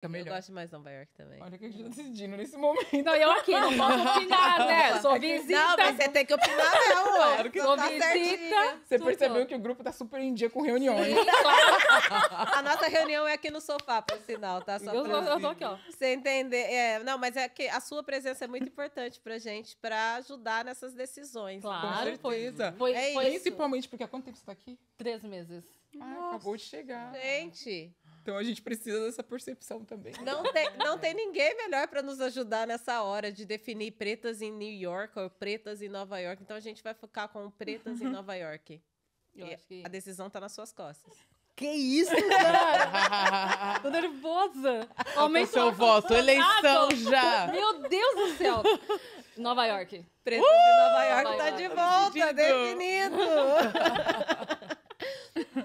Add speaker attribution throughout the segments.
Speaker 1: Tá eu gosto mais de Nova York também. Olha que a gente tá decidindo nesse momento. Não, eu aqui, não posso opinar, né? Sou visita. Não, mas você tem que opinar, não. Né, amor? Claro que Sou tá visita. Certinha. Você percebeu que o grupo tá super em dia com
Speaker 2: reuniões. Sim, claro. a nossa reunião é aqui no sofá, por sinal, tá? Só eu, pra... eu tô aqui, ó. Você entender. É, não, mas é que a sua presença é muito importante pra gente, pra ajudar nessas decisões. Claro. Com Foi, foi, é foi Principalmente porque há quanto tempo você tá aqui? Três meses. Ah, acabou de chegar. Gente...
Speaker 1: Então a gente precisa dessa percepção também. Não
Speaker 2: tem, não tem ninguém melhor para nos ajudar nessa hora de definir pretas em New York ou pretas em Nova York. Então a gente vai focar com pretas em Nova York. Que... A decisão está nas suas costas. Que isso, cara? Tô nervosa. Aumenta seu voto, eleição já. Meu Deus do céu. Nova York. Preto uh! de Nova York Nova tá York. de volta, Definido. definido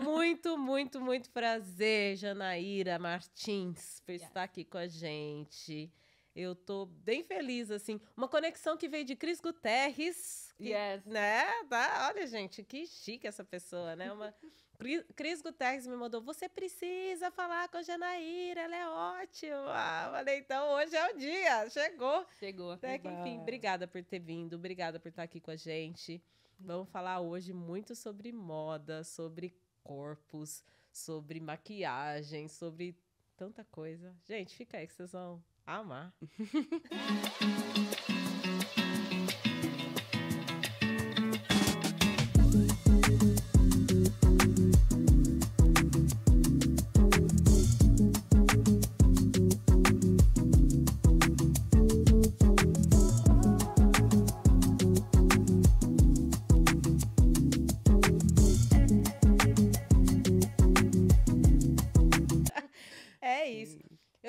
Speaker 2: muito, muito, muito prazer, Janaíra Martins, por estar aqui com a gente. Eu tô bem feliz, assim. Uma conexão que veio de Cris Guterres. Que, yes. Né? Tá? Olha, gente, que chique essa pessoa, né? Uma... Cris Guterres me mandou, você precisa falar com a Janaíra, ela é ótima. falei, então hoje é o dia, chegou. Chegou. Até né, que, enfim, obrigada por ter vindo, obrigada por estar aqui com a gente. Vamos falar hoje muito sobre moda, sobre corpos, sobre maquiagem, sobre tanta coisa. Gente, fica aí que vocês vão amar.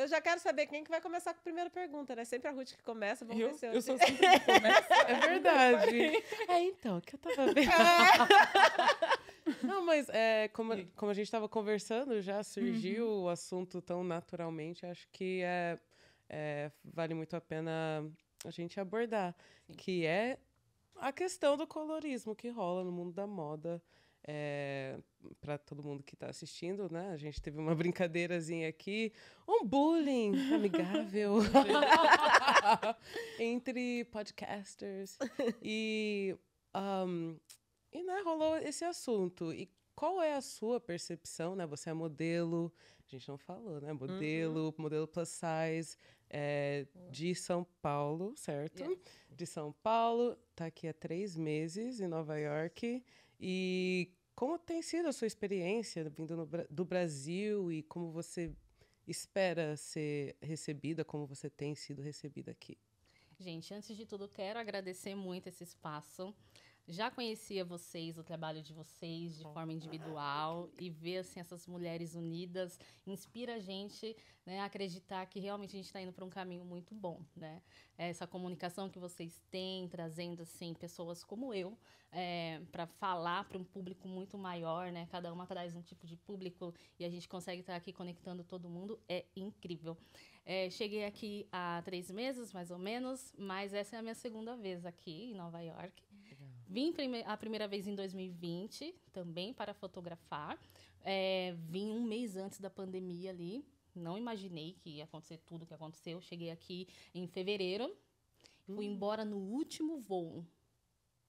Speaker 2: eu já quero saber quem que vai começar com a primeira pergunta, né? Sempre a Ruth que começa, vamos eu, ver se eu... Eu sou sempre que começa, é
Speaker 1: verdade.
Speaker 2: é, então, que eu tava vendo.
Speaker 3: É. Não, mas é, como, como a gente tava conversando, já surgiu uhum. o assunto tão naturalmente, acho que é, é, vale muito a pena a gente abordar, Sim. que é a questão do colorismo que rola no mundo da moda, é, para todo mundo que está assistindo, né? A gente teve uma brincadeirazinha aqui, um bullying amigável entre podcasters e um, e né, rolou esse assunto. E qual é a sua percepção, né? Você é modelo, a gente não falou, né? Modelo, uhum. modelo plus size é, de São Paulo, certo? De São Paulo, está aqui há três meses em Nova York. E como tem sido a sua experiência vindo no, do Brasil e como você espera ser recebida, como você tem sido recebida aqui?
Speaker 4: Gente, antes de tudo, quero agradecer muito esse espaço já conhecia vocês, o trabalho de vocês de forma individual e ver assim essas mulheres unidas inspira a gente, né, a acreditar que realmente a gente está indo para um caminho muito bom, né? Essa comunicação que vocês têm, trazendo assim pessoas como eu é, para falar para um público muito maior, né? Cada uma traz um tipo de público e a gente consegue estar tá aqui conectando todo mundo é incrível. É, cheguei aqui há três meses, mais ou menos, mas essa é a minha segunda vez aqui em Nova York. Vim prime a primeira vez em 2020 também para fotografar. É, vim um mês antes da pandemia ali. Não imaginei que ia acontecer tudo o que aconteceu. Cheguei aqui em fevereiro. Fui hum. embora no último voo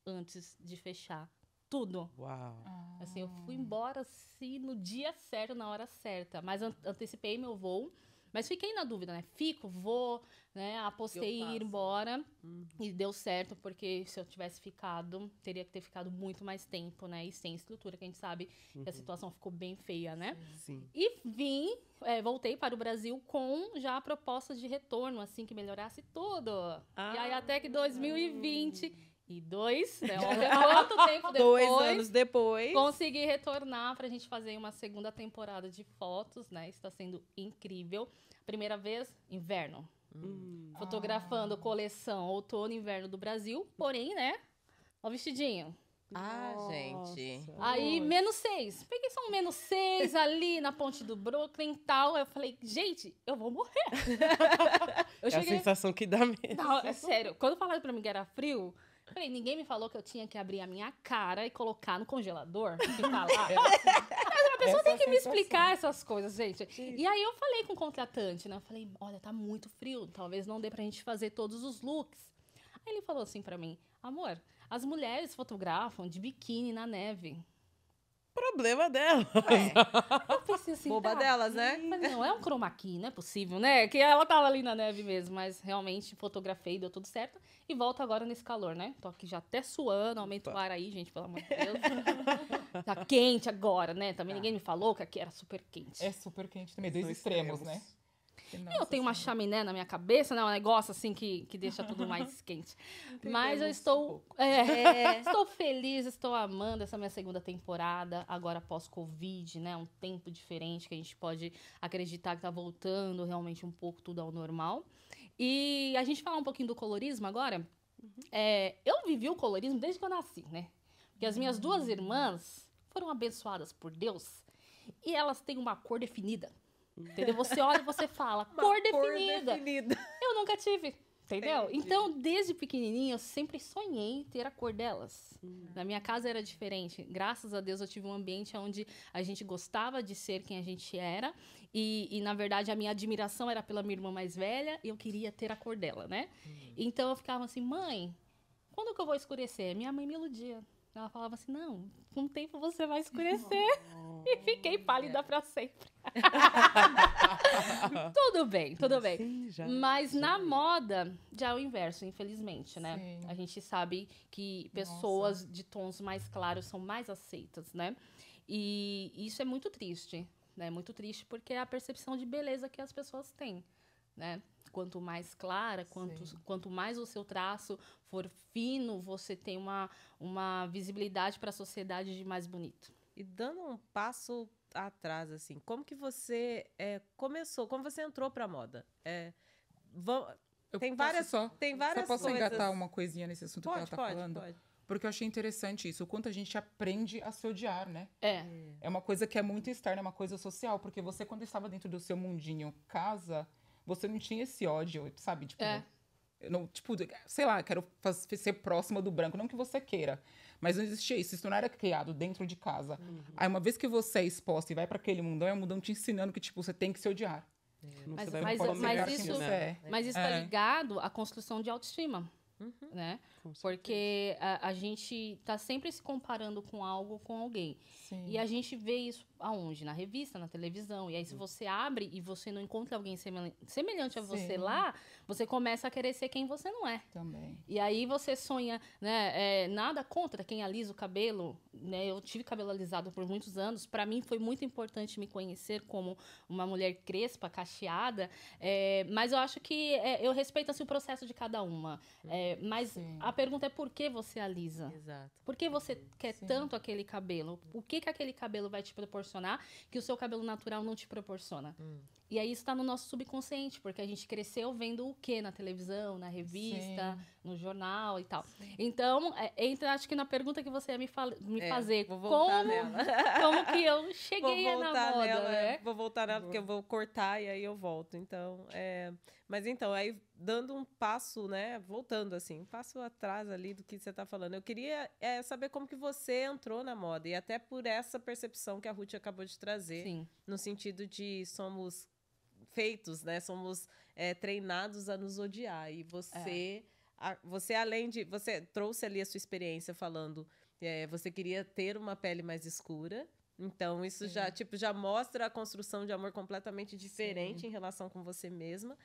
Speaker 4: antes de fechar tudo. Uau! Assim, eu fui ah. embora assim, no dia certo, na hora certa. Mas an antecipei meu voo. Mas fiquei na dúvida, né? Fico, vou, né? Apostei em ir embora uhum. e deu certo, porque se eu tivesse ficado, teria que ter ficado muito mais tempo, né? E sem estrutura, que a gente sabe uhum. que a uhum. situação ficou bem feia, né? Sim. E vim, é, voltei para o Brasil com já a proposta de retorno, assim, que melhorasse tudo. Ah. E aí ah, até que 2020 e dois, né? quanto tempo depois. Dois anos
Speaker 2: depois.
Speaker 4: Consegui retornar para a gente fazer uma segunda temporada de fotos, né? Está sendo incrível. Primeira vez, inverno. Hum. Fotografando ah. coleção outono e inverno do Brasil, porém, né? Ó, vestidinho. Ah, Nossa. gente. Aí, menos seis. Peguei só um menos seis ali na ponte do Brooklyn e tal. Eu falei, gente, eu vou morrer. eu é cheguei...
Speaker 3: a sensação que dá mesmo. Não,
Speaker 4: é sério. Quando falaram pra mim que era frio, Falei, ninguém me falou que eu tinha que abrir a minha cara e colocar no congelador e falar. É. Mas uma pessoa Essa tem é que me explicar essas coisas, gente. E aí eu falei com o contratante, né? Eu falei, olha, tá muito frio, talvez não dê pra gente fazer todos os looks. Aí ele falou assim para mim, amor, as mulheres fotografam de biquíni na neve. Problema dela É. Eu pensei assim, Boba tá, delas, né? Mas não é um chroma key, não é possível, né? Que ela tava tá ali na neve mesmo, mas realmente fotografei, deu tudo certo. E volta agora nesse calor, né? Tô aqui já até suando, aumenta Opa. o ar aí, gente, pelo amor de Deus. tá quente agora, né? Também tá. ninguém me falou que aqui era super quente. É
Speaker 1: super quente também, dois extremos, extremos, né? Nossa,
Speaker 4: eu tenho uma assim, chaminé na minha cabeça, né? Um negócio assim que, que deixa tudo mais quente. Mas eu estou. Assim, é, é. estou feliz, estou amando essa minha segunda temporada, agora pós-Covid, né? Um tempo diferente que a gente pode acreditar que está voltando realmente um pouco tudo ao normal. E a gente falar um pouquinho do colorismo agora. Uhum. É, eu vivi o colorismo desde que eu nasci, né? Porque as minhas duas hum. irmãs foram abençoadas por Deus e elas têm uma cor definida. Entendeu? Você olha e você fala, cor definida. cor definida. Eu nunca tive. Entendeu? Entendi. Então, desde pequenininha, eu sempre sonhei em ter a cor delas. Uhum. Na minha casa era diferente. Graças a Deus, eu tive um ambiente onde a gente gostava de ser quem a gente era. E, e na verdade, a minha admiração era pela minha irmã mais velha e eu queria ter a cor dela, né? Uhum. Então, eu ficava assim, mãe, quando que eu vou escurecer? Minha mãe me iludia. Ela falava assim: não, com o tempo você vai escurecer. Oh. E fiquei pálida é. para sempre. tudo bem, tudo bem. Sim, já, Mas na moda, já é o inverso, infelizmente, né? Sim. A gente sabe que pessoas Nossa. de tons mais claros são mais aceitas, né? E isso é muito triste, né? Muito triste porque é a percepção de beleza que as pessoas têm, né? quanto mais clara, quanto, quanto mais o seu traço for fino,
Speaker 2: você tem uma, uma visibilidade para a sociedade de mais bonito. E dando um passo atrás, assim, como que você é, começou, como você entrou para moda? É, eu tem várias, só, tem várias só posso coisas. engatar uma
Speaker 1: coisinha nesse assunto pode, que ela está falando? Pode. Porque eu achei interessante isso, o quanto a gente aprende a se odiar, né? É. É uma coisa que é muito externa, é uma coisa social, porque você, quando estava dentro do seu mundinho casa, você não tinha esse ódio, sabe? Tipo, é. Eu não, tipo, sei lá, quero fazer, ser próxima do branco, não que você queira, mas não existia isso, isso não era criado dentro de casa. Uhum. Aí uma vez que você é exposta e vai para aquele mundão, é um mundão te ensinando que tipo, você tem que se odiar. É. Mas, é mas, né? mas, isso, tá é. mas, isso, mas é. isso tá
Speaker 4: ligado à construção de autoestima. Uhum. Né? Porque a, a gente está sempre se comparando com algo, com alguém. Sim. E a gente vê isso aonde? Na revista, na televisão. E aí, se hum. você abre e você não encontra alguém semelhante a você Sim. lá, você começa a querer ser quem você não é. Também. E aí você sonha, né? É, nada contra quem alisa o cabelo, né? Eu tive cabelo alisado por muitos anos. Para mim foi muito importante me conhecer como uma mulher crespa, cacheada. É, mas eu acho que é, eu respeito assim, o processo de cada uma. É, mas Sim. a pergunta é por que você alisa? Exato. Por que você Sim. quer Sim. tanto aquele cabelo? O que, que aquele cabelo vai te proporcionar que o seu cabelo natural não te proporciona? Hum. E aí está no nosso subconsciente, porque a gente cresceu vendo quê na televisão, na revista, Sim. no jornal e tal. Sim. Então, é, entra acho que na pergunta que você ia me, me é, fazer. Vou voltar como, nela. como que
Speaker 2: eu cheguei vou voltar na moda, nela, né? Vou voltar nela porque eu vou cortar e aí eu volto. Então, é... Mas então, aí dando um passo, né? Voltando assim, um passo atrás ali do que você está falando. Eu queria é, saber como que você entrou na moda e até por essa percepção que a Ruth acabou de trazer, Sim. no sentido de somos feitos, né? Somos é, treinados a nos odiar. E você, é. a, você além de, você trouxe ali a sua experiência falando, é, você queria ter uma pele mais escura. Então isso Sim. já tipo já mostra a construção de amor completamente diferente Sim. em relação com você mesma.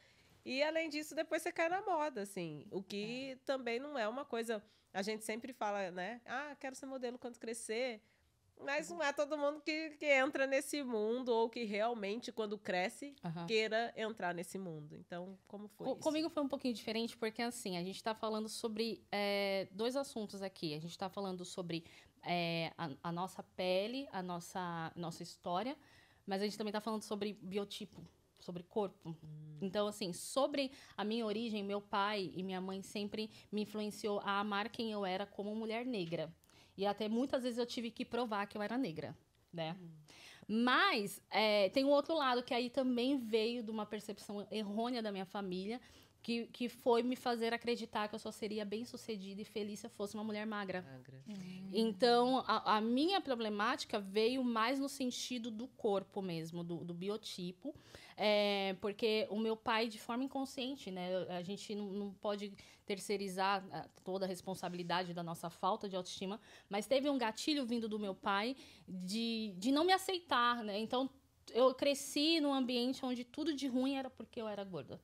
Speaker 2: E além disso, depois você cai na moda, assim. O que é. também não é uma coisa. A gente sempre fala, né? Ah, quero ser modelo quando crescer. Mas não é todo mundo que, que entra nesse mundo ou que realmente, quando cresce, uhum. queira entrar nesse mundo. Então, como foi? Com, comigo
Speaker 4: foi um pouquinho diferente, porque assim, a gente está falando sobre é, dois assuntos aqui. A gente está falando sobre é, a, a, nossa pele, a nossa, nossa história, mas a gente também está falando sobre biotipo. Sobre corpo. Hum. Então, assim, sobre a minha origem, meu pai e minha mãe sempre me influenciou a amar quem eu era como mulher negra. E até muitas vezes eu tive que provar que eu era negra, né? Hum. Mas é, tem um outro lado que aí também veio de uma percepção errônea da minha família, que, que foi me fazer acreditar que eu só seria bem sucedida e feliz se eu fosse uma mulher magra. magra. Uhum. Então, a, a, minha problemática veio mais no sentido do corpo mesmo, do, do biotipo, é, porque o meu pai, de forma inconsciente, né, a gente não, não pode terceirizar ah, toda a responsabilidade da nossa falta de autoestima, mas teve um gatilho vindo do meu pai de, de não me aceitar, né? Então, eu cresci num ambiente onde tudo de ruim era porque eu era gorda.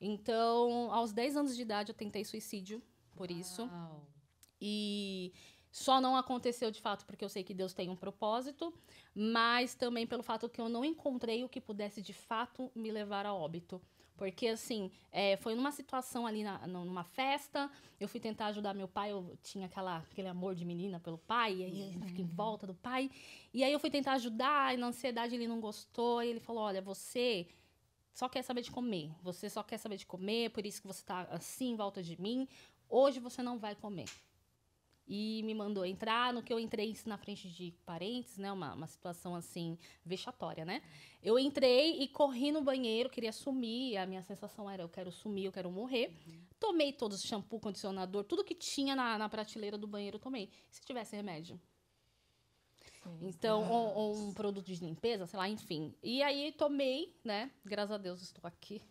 Speaker 4: Então, aos 10 anos de idade, eu tentei suicídio por Uau. isso. E só não aconteceu de fato porque eu sei que Deus tem um propósito, mas também pelo fato que eu não encontrei o que pudesse de fato me levar a óbito. Porque, assim, é, foi numa situação ali, na, numa festa, eu fui tentar ajudar meu pai, eu tinha aquela, aquele amor de menina pelo pai, e aí uhum. fica em volta do pai. E aí eu fui tentar ajudar, e na ansiedade ele não gostou, e ele falou: Olha, você só quer saber de comer. Você só quer saber de comer, por isso que você tá assim em volta de mim. Hoje você não vai comer. E me mandou entrar, no que eu entrei na frente de parentes, né? Uma, uma situação assim, vexatória, né? Eu entrei e corri no banheiro, queria sumir. A minha sensação era: eu quero sumir, eu quero morrer. Uhum. Tomei todos shampoo, condicionador, tudo que tinha na, na prateleira do banheiro, tomei. Se tivesse remédio? Então, ou, um produto de limpeza, sei lá, enfim. E aí tomei, né? Graças a Deus estou aqui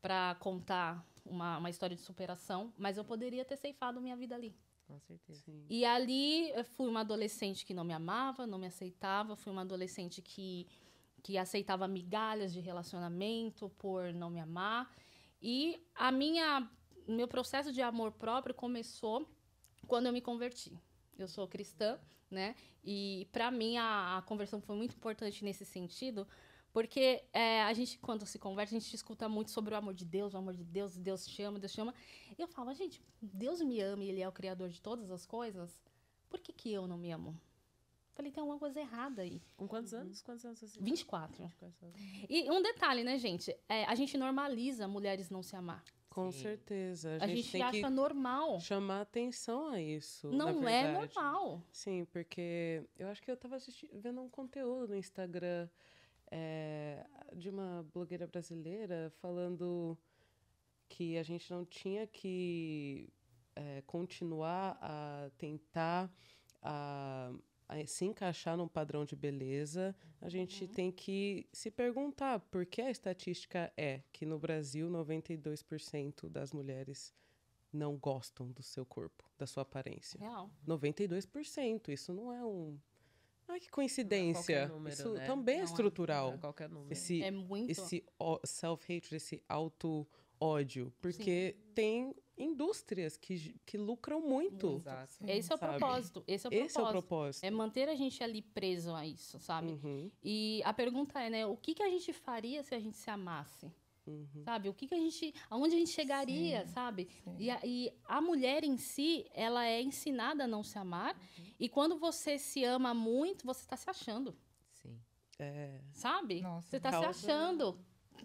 Speaker 4: para contar uma, uma história de superação, mas eu poderia ter ceifado minha vida ali.
Speaker 2: Com certeza. Sim. E ali
Speaker 4: eu fui uma adolescente que não me amava, não me aceitava, fui uma adolescente que, que aceitava migalhas de relacionamento por não me amar. E a minha meu processo de amor próprio começou quando eu me converti eu sou cristã, né? E para mim a, a, conversão foi muito importante nesse sentido, porque é, a gente, quando se conversa, a gente escuta muito sobre o amor de Deus, o amor de Deus, Deus te ama, Deus te ama. E eu falo, gente, Deus me ama e Ele é o Criador de todas as coisas, por que, que eu não me amo? Falei, tem alguma coisa errada aí. Com quantos anos? Quantos anos você 24. 24 E um detalhe, né, gente? É, a gente normaliza mulheres não se amar. Com Sim.
Speaker 3: certeza. A, a gente, gente acha normal. Chamar atenção a isso. Não é normal. Sim, porque eu acho que eu estava vendo um conteúdo no Instagram é, de uma blogueira brasileira falando que a gente não tinha que é, continuar a tentar a se encaixar num padrão de beleza, a gente uhum. tem que se perguntar por que a estatística é que no Brasil 92% das mulheres não gostam do seu corpo, da sua aparência. Real. 92%, isso não é um Ai, que coincidência. É número, isso né? também é não é estrutural. É qualquer número. Esse, é muito... esse self-hatred, esse auto-ódio. Porque Sim. tem indústrias que, que lucram muito. Exato. Esse é o sabe? propósito. Esse é o propósito. é o propósito.
Speaker 4: É manter a gente ali preso a isso, sabe? Uhum. E a pergunta é, né? O que, que a gente faria se a gente se amasse? Uhum. Sabe? O que, que a gente. Aonde a gente chegaria, Sim. sabe? Sim. E, a, e a mulher em si, ela é ensinada a não se amar. Uhum. E quando você se ama muito, você está se achando.
Speaker 3: Sim. É...
Speaker 4: Sabe? Nossa, você está se achando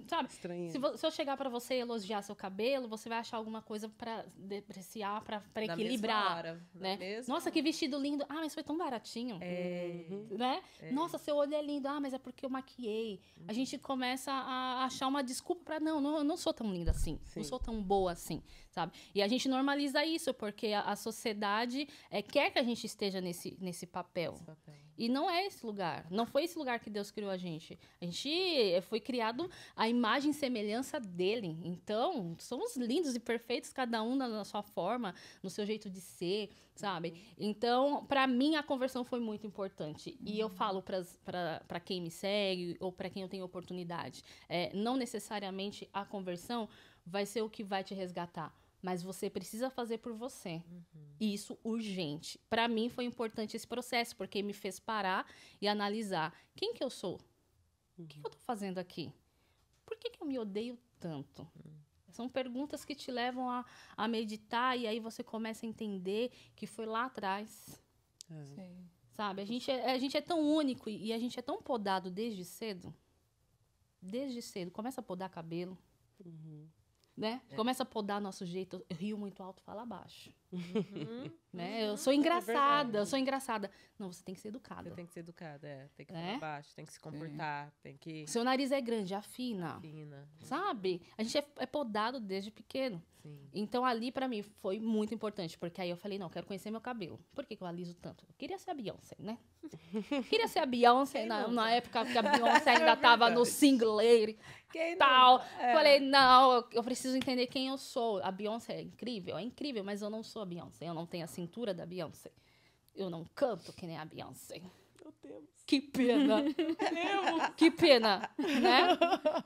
Speaker 4: sabe? Estranho. Se, se eu chegar para você e elogiar seu cabelo, você vai achar alguma coisa para depreciar, para equilibrar, hora, né? Nossa, que vestido lindo. Ah, mas foi tão baratinho. É. Uhum. Né? É. Nossa, seu olho é lindo. Ah, mas é porque eu maquiei. Uhum. A gente começa a achar uma desculpa para não, não, eu não sou tão linda assim, Sim. não sou tão boa assim, sabe? E a gente normaliza isso porque a, a sociedade é, quer que a gente esteja nesse nesse papel. Esse papel. E não é esse lugar. Não foi esse lugar que Deus criou a gente. A gente eh, foi criado à imagem e semelhança dele. Então, somos lindos e perfeitos, cada um na sua forma, no seu jeito de ser, sabe? Então, para mim, a conversão foi muito importante. E eu falo para quem me segue ou para quem eu tenho oportunidade: é, não necessariamente a conversão vai ser o que vai te resgatar mas você precisa fazer por você. Uhum. E isso urgente. Para mim foi importante esse processo, porque me fez parar e analisar quem que eu sou? Uhum. O que, que eu estou fazendo aqui? Por que, que eu me odeio tanto? Uhum. São perguntas que te levam a, a meditar e aí você começa a entender que foi lá atrás. É. Sim. Sabe? A gente, é, a gente é tão único e a gente é tão podado desde cedo. Desde cedo. Começa a podar cabelo. Uhum né? É. Começa a podar nosso jeito, rio muito alto, fala baixo. Uhum, né? Uhum, é eu sou engraçada, é eu sou engraçada. Não, você tem que ser educada. tem que ser educada, é. Tem que né? falar né?
Speaker 2: baixo, tem que se comportar, é. tem que. Seu nariz
Speaker 4: é grande, afina. Afina. Sabe? A gente é, é podado desde pequeno. Sim. Então ali para mim foi muito importante, porque aí eu falei, não, quero conhecer meu cabelo. Por que, que eu aliso tanto? Eu queria ser a Beyoncé, né? queria ser a Beyoncé na, na, época que a Beyoncé é ainda tava no single lady. Quem tal. É. Falei, não, eu preciso entender quem eu sou. A Beyoncé é incrível, é incrível, mas eu não sou sou a Beyoncé, eu não tenho a cintura da Beyoncé. Eu não canto que nem a Beyoncé. Meu Deus. Que pena. Que pena, né?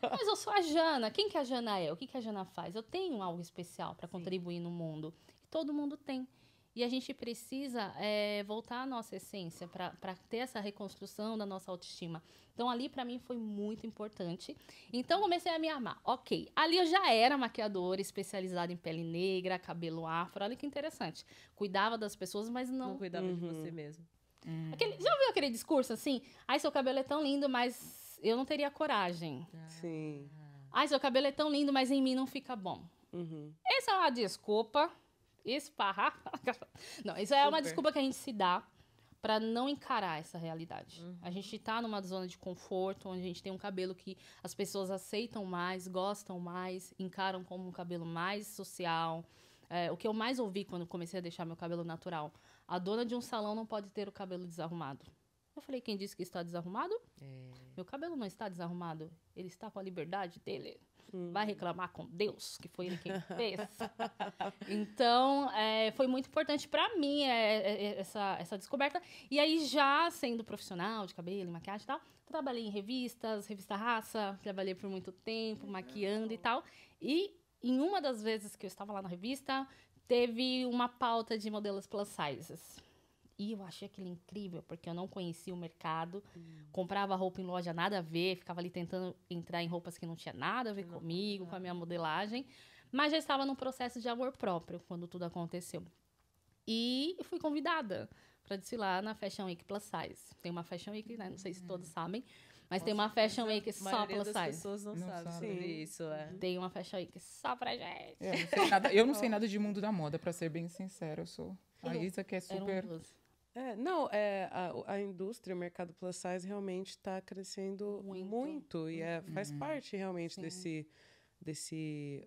Speaker 4: Mas eu sou a Jana. Quem que a Jana é? O que que a Jana faz? Eu tenho algo especial para contribuir no mundo. E todo mundo tem. E a gente precisa é, voltar à nossa essência para ter essa reconstrução da nossa autoestima. Então, ali para mim foi muito importante. Então, comecei a me amar. Ok. Ali eu já era maquiadora, especializada em pele negra, cabelo afro. Olha que interessante. Cuidava das pessoas, mas não. Não cuidava uhum. de você mesmo. Hum. Aquele, já ouviu aquele discurso assim? Ai, seu cabelo é tão lindo, mas eu não teria coragem. Ah.
Speaker 2: Sim.
Speaker 4: Ai, seu cabelo é tão lindo, mas em mim não fica bom. Uhum. Essa é uma desculpa esparrar. Não, isso é uma desculpa que a gente se dá para não encarar essa realidade. Uhum. A gente tá numa zona de conforto, onde a gente tem um cabelo que as pessoas aceitam mais, gostam mais, encaram como um cabelo mais social. É, o que eu mais ouvi quando comecei a deixar meu cabelo natural, a dona de um salão não pode ter o cabelo desarrumado. Eu falei, quem disse que está desarrumado? É. Meu cabelo não está desarrumado, ele está com a liberdade dele. Hum. Vai reclamar com Deus, que foi ele quem fez. então, é, foi muito importante para mim é, é, é, essa, essa descoberta. E aí, já sendo profissional de cabelo, maquiagem e tal, trabalhei em revistas, revista Raça, trabalhei por muito tempo, maquiando e tal. E em uma das vezes que eu estava lá na revista, teve uma pauta de modelos plus sizes. E eu achei aquilo incrível, porque eu não conhecia o mercado, hum. comprava roupa em loja nada a ver, ficava ali tentando entrar em roupas que não tinha nada a ver não, comigo, não. com a minha modelagem. Mas já estava num processo de amor próprio quando tudo aconteceu. E fui convidada para desfilar na Fashion Week Plus Size. Tem uma Fashion Week, né? Não sei se uhum. todos sabem, mas Nossa, tem uma Fashion Week só plus size. As pessoas não, não sabem sabe. sobre isso, é. Uhum. Tem uma Fashion Week só pra gente. É, eu não sei nada,
Speaker 1: não sei nada de mundo da moda, para ser bem sincera, eu sou. A Isa que é
Speaker 4: super. Um
Speaker 3: é, não, é, a, a, indústria, o mercado plus size realmente está crescendo muito, muito e é, uhum. faz uhum. parte realmente Sim. desse, desse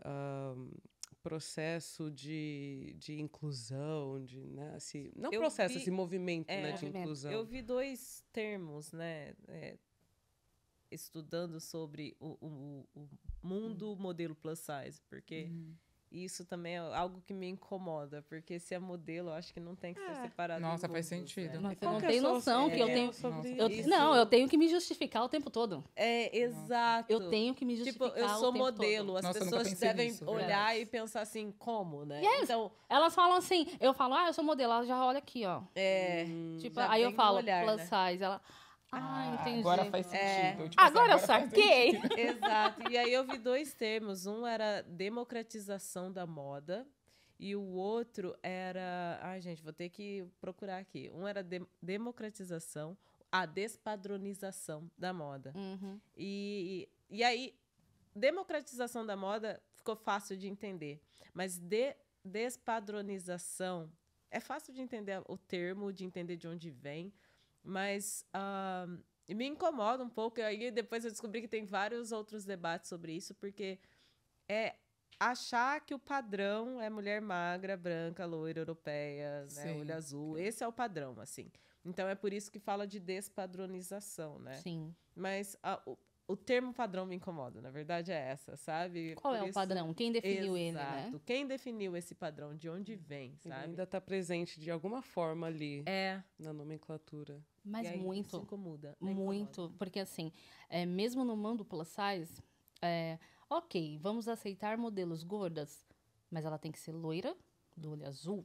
Speaker 3: processo de, de inclusão, de né, assim, não eu processo, vi, esse movimento é, né, de inclusão. Eu
Speaker 2: vi dois termos, né, é, estudando sobre o, o, o mundo hum. modelo plus size, porque... Uhum isso também é algo que me incomoda, porque se é modelo, eu acho que não tem que ser é. separado. Nossa, faz né? sentido. Né? não é tem noção que eu tenho. Eu, não, eu tenho
Speaker 4: que me justificar o tempo todo. É, exato. Eu tenho que me justificar. Tipo, eu sou modelo. Todo. As Nossa, pessoas devem nisso, olhar verdade.
Speaker 2: e pensar assim, como, né? Yes. Então,
Speaker 4: elas falam assim, eu falo, ah, eu sou modelo, ela já olha aqui, ó. É. Tipo, aí eu falo, olhar, plus né? size. Ela. Ah, ah, entendi. Agora faz sentido. É. Tipo, agora, assim, agora, eu saquei.
Speaker 2: Exato. E aí eu vi dois termos. Um era democratização da moda e o outro era, ai gente, vou ter que procurar aqui. Um era de democratização, a despadronização da moda. Uhum. E, e, e aí democratização da moda ficou fácil de entender, mas de despadronização é fácil de entender o termo, de entender de onde vem, mas uh, me incomoda um pouco. E aí depois eu descobri que tem vários outros debates sobre isso, porque é achar que o padrão é mulher magra, branca, loira, europeia, né, olho azul. Esse é o padrão, assim. Então é por isso que fala de despadronização, né? Sim. Mas a, o, o, termo padrão me incomoda, na verdade é essa, sabe? Qual é por é isso... o padrão? Quem definiu Exato. ele, né? Quem definiu esse padrão? De onde vem, sabe? Ele ainda está presente
Speaker 3: de alguma forma ali é. na nomenclatura. Mas aí, muito.
Speaker 4: incomoda. Né? Muito. Incomoda. Porque, assim, é, mesmo no mando plus size, é, ok, vamos aceitar modelos gordas, mas ela tem que ser loira,
Speaker 2: do olho azul.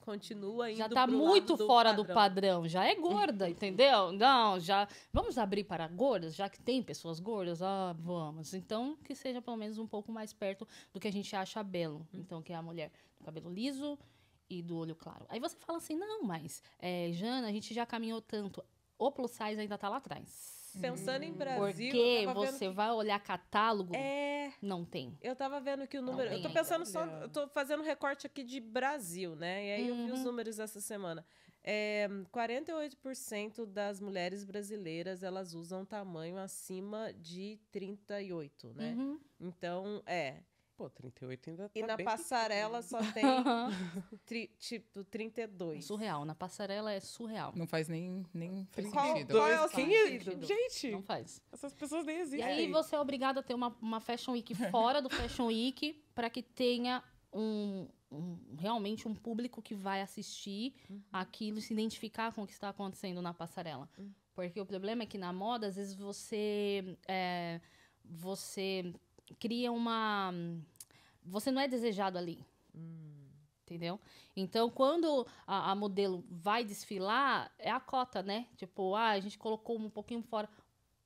Speaker 2: Continua indo Já tá muito fora padrão. do padrão.
Speaker 4: Já é gorda, entendeu? Não, já. Vamos abrir para gordas, já que tem pessoas gordas? Ah, vamos. Então, que seja pelo menos um pouco mais perto do que a gente acha belo. Hum. Então, que é a mulher do cabelo liso, e do olho claro. Aí você fala assim, não, mas é, Jana, a gente já caminhou tanto. O plus size ainda tá lá atrás.
Speaker 2: Pensando em Brasil. Porque você que...
Speaker 4: vai olhar catálogo? É. Não tem.
Speaker 2: Eu tava vendo que o número. Eu tô pensando ainda. só. Eu tô fazendo recorte aqui de Brasil, né? E aí uhum. eu vi os uhum. números essa semana. É, 48% das mulheres brasileiras elas usam tamanho acima de 38, né? Uhum. Então, é. Pô, 38 ainda tá E na passarela pequeno. só tem, tri, tipo,
Speaker 4: 32. É surreal. Na passarela é surreal.
Speaker 1: Não faz nem, nem faz qual,
Speaker 4: sentido. É qual é o sentido? Gente! Não faz. Essas pessoas nem existem. E aí você é obrigado a ter uma, uma Fashion Week fora do Fashion Week para que tenha um, um, realmente um público que vai assistir uhum. aquilo e se identificar com o que está acontecendo na passarela. Uhum. Porque o problema é que na moda, às vezes você... É, você cria uma. Você não é desejado ali. Hum. Entendeu? Então, quando a, a, modelo vai desfilar, é a cota, né? Tipo, ah, a gente colocou um pouquinho fora.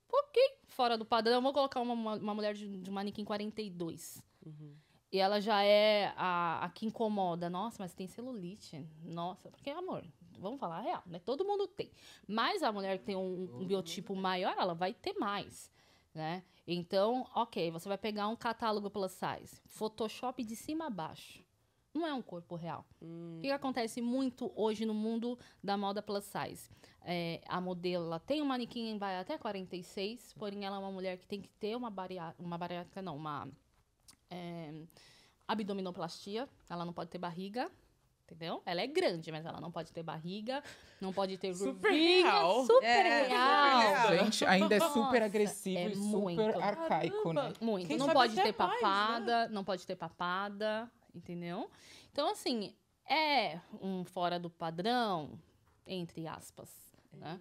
Speaker 4: Um pouquinho fora do padrão. Vou colocar uma, uma mulher de, de manequim 42. Uhum. E ela já é a, a, que incomoda. Nossa, mas tem celulite. Nossa, porque, amor, vamos falar a real, né? Todo mundo tem. Mas a mulher que tem um, um biotipo maior, ela vai ter mais né? Então, ok, você vai pegar um catálogo plus size, Photoshop de cima a baixo. Não é um corpo real. Hum. O que acontece muito hoje no mundo da moda plus size? É, a modelo ela tem um manequim vai até 46, porém ela é uma mulher que tem que ter uma bariátrica, uma bariátrica não, uma é, abdominoplastia. Ela não pode ter barriga, Entendeu? Ela é grande, mas ela não pode ter barriga, não pode ter super curvinha, real. super é, real.
Speaker 1: Gente, ainda é super Nossa, agressivo é e muito. super arcaico, né? Muito. Quem não pode
Speaker 4: ter mais, né? papada, né? não pode ter papada, entendeu? Então, assim, é um fora do padrão, entre aspas, né?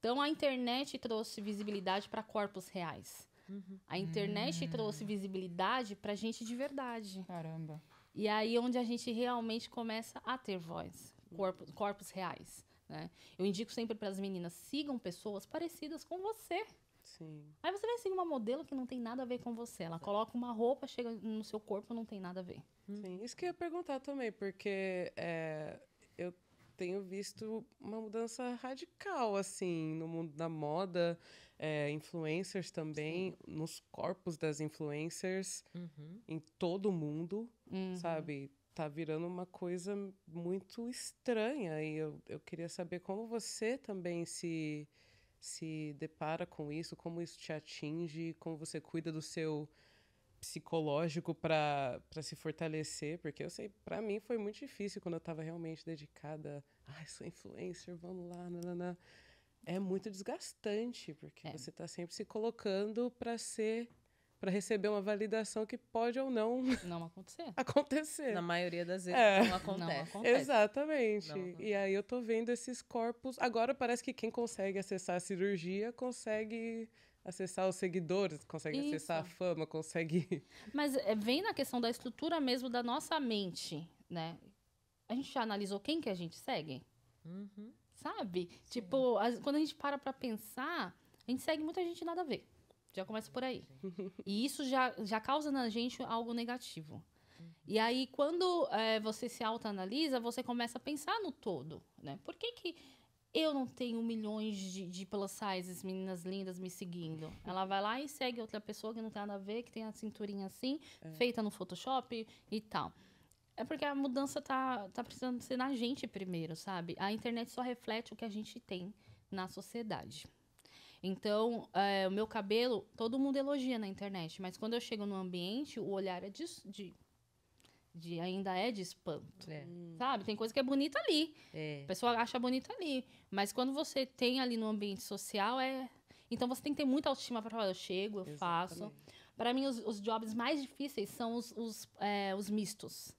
Speaker 4: Então, a internet trouxe visibilidade para corpos reais. Uhum. A internet hum. trouxe visibilidade para gente de verdade. Caramba. E aí é onde a gente realmente começa a ter voz, corpos, corpos reais. Né? Eu indico sempre para as meninas, sigam pessoas parecidas com você. Sim. Aí você vai seguir uma modelo que não tem nada a ver com você. Ela coloca uma roupa, chega no seu corpo, não tem nada a ver.
Speaker 3: Uhum. Sim, isso que eu ia perguntar também, porque é, eu tenho visto uma mudança radical, assim, no mundo da moda é, influencers também, Sim. nos corpos das influencers, uhum. em todo o mundo, uhum. sabe? Tá virando uma coisa muito estranha. E eu, eu queria saber como você também se, se depara com isso, como isso te atinge, como você cuida do seu psicológico para se fortalecer, porque eu sei, para mim foi muito difícil quando eu estava realmente dedicada, ai, ah, sou influencer, vamos lá, nanana é muito desgastante, porque é. você está sempre se colocando para ser para receber uma validação que pode ou não não
Speaker 2: acontecer. acontecer. Na maioria das vezes é. não, acontece. não, acontece. Exatamente. Não acontece.
Speaker 3: E aí eu tô vendo esses corpos. Agora parece que quem consegue acessar a cirurgia consegue acessar os seguidores, consegue Isso. acessar a fama, consegue.
Speaker 4: Mas eh, vem na questão da estrutura mesmo da nossa mente, né? A gente já analisou quem que a gente segue? Uhum sabe? Sim. Tipo, as, quando a gente para pra pensar, a gente segue muita gente nada a ver. Já começa por aí. Sim. E isso já, já causa na gente algo negativo. Uhum. E aí, quando é, você se autoanalisa, você começa a pensar no todo, né? Por que que eu não tenho milhões de, de plus sizes, meninas lindas me seguindo. Ela vai lá e segue outra pessoa que não tem nada a ver, que tem a cinturinha assim, é. feita no Photoshop e tal. É porque a mudança tá, tá precisando ser na gente primeiro, sabe? A internet só reflete o que a gente tem na sociedade. Então, é, o meu cabelo, todo mundo elogia na internet, mas quando eu chego no ambiente, o olhar é de, de, de ainda é de espanto. É. Sabe? Tem coisa que é bonita ali. É. A pessoa acha bonita ali. Mas quando você tem ali no ambiente social, é. Então você tem que ter muita autoestima para falar, eu chego, eu Exatamente. faço. Para mim, os, os, jobs mais difíceis são os, os, é, os mistos.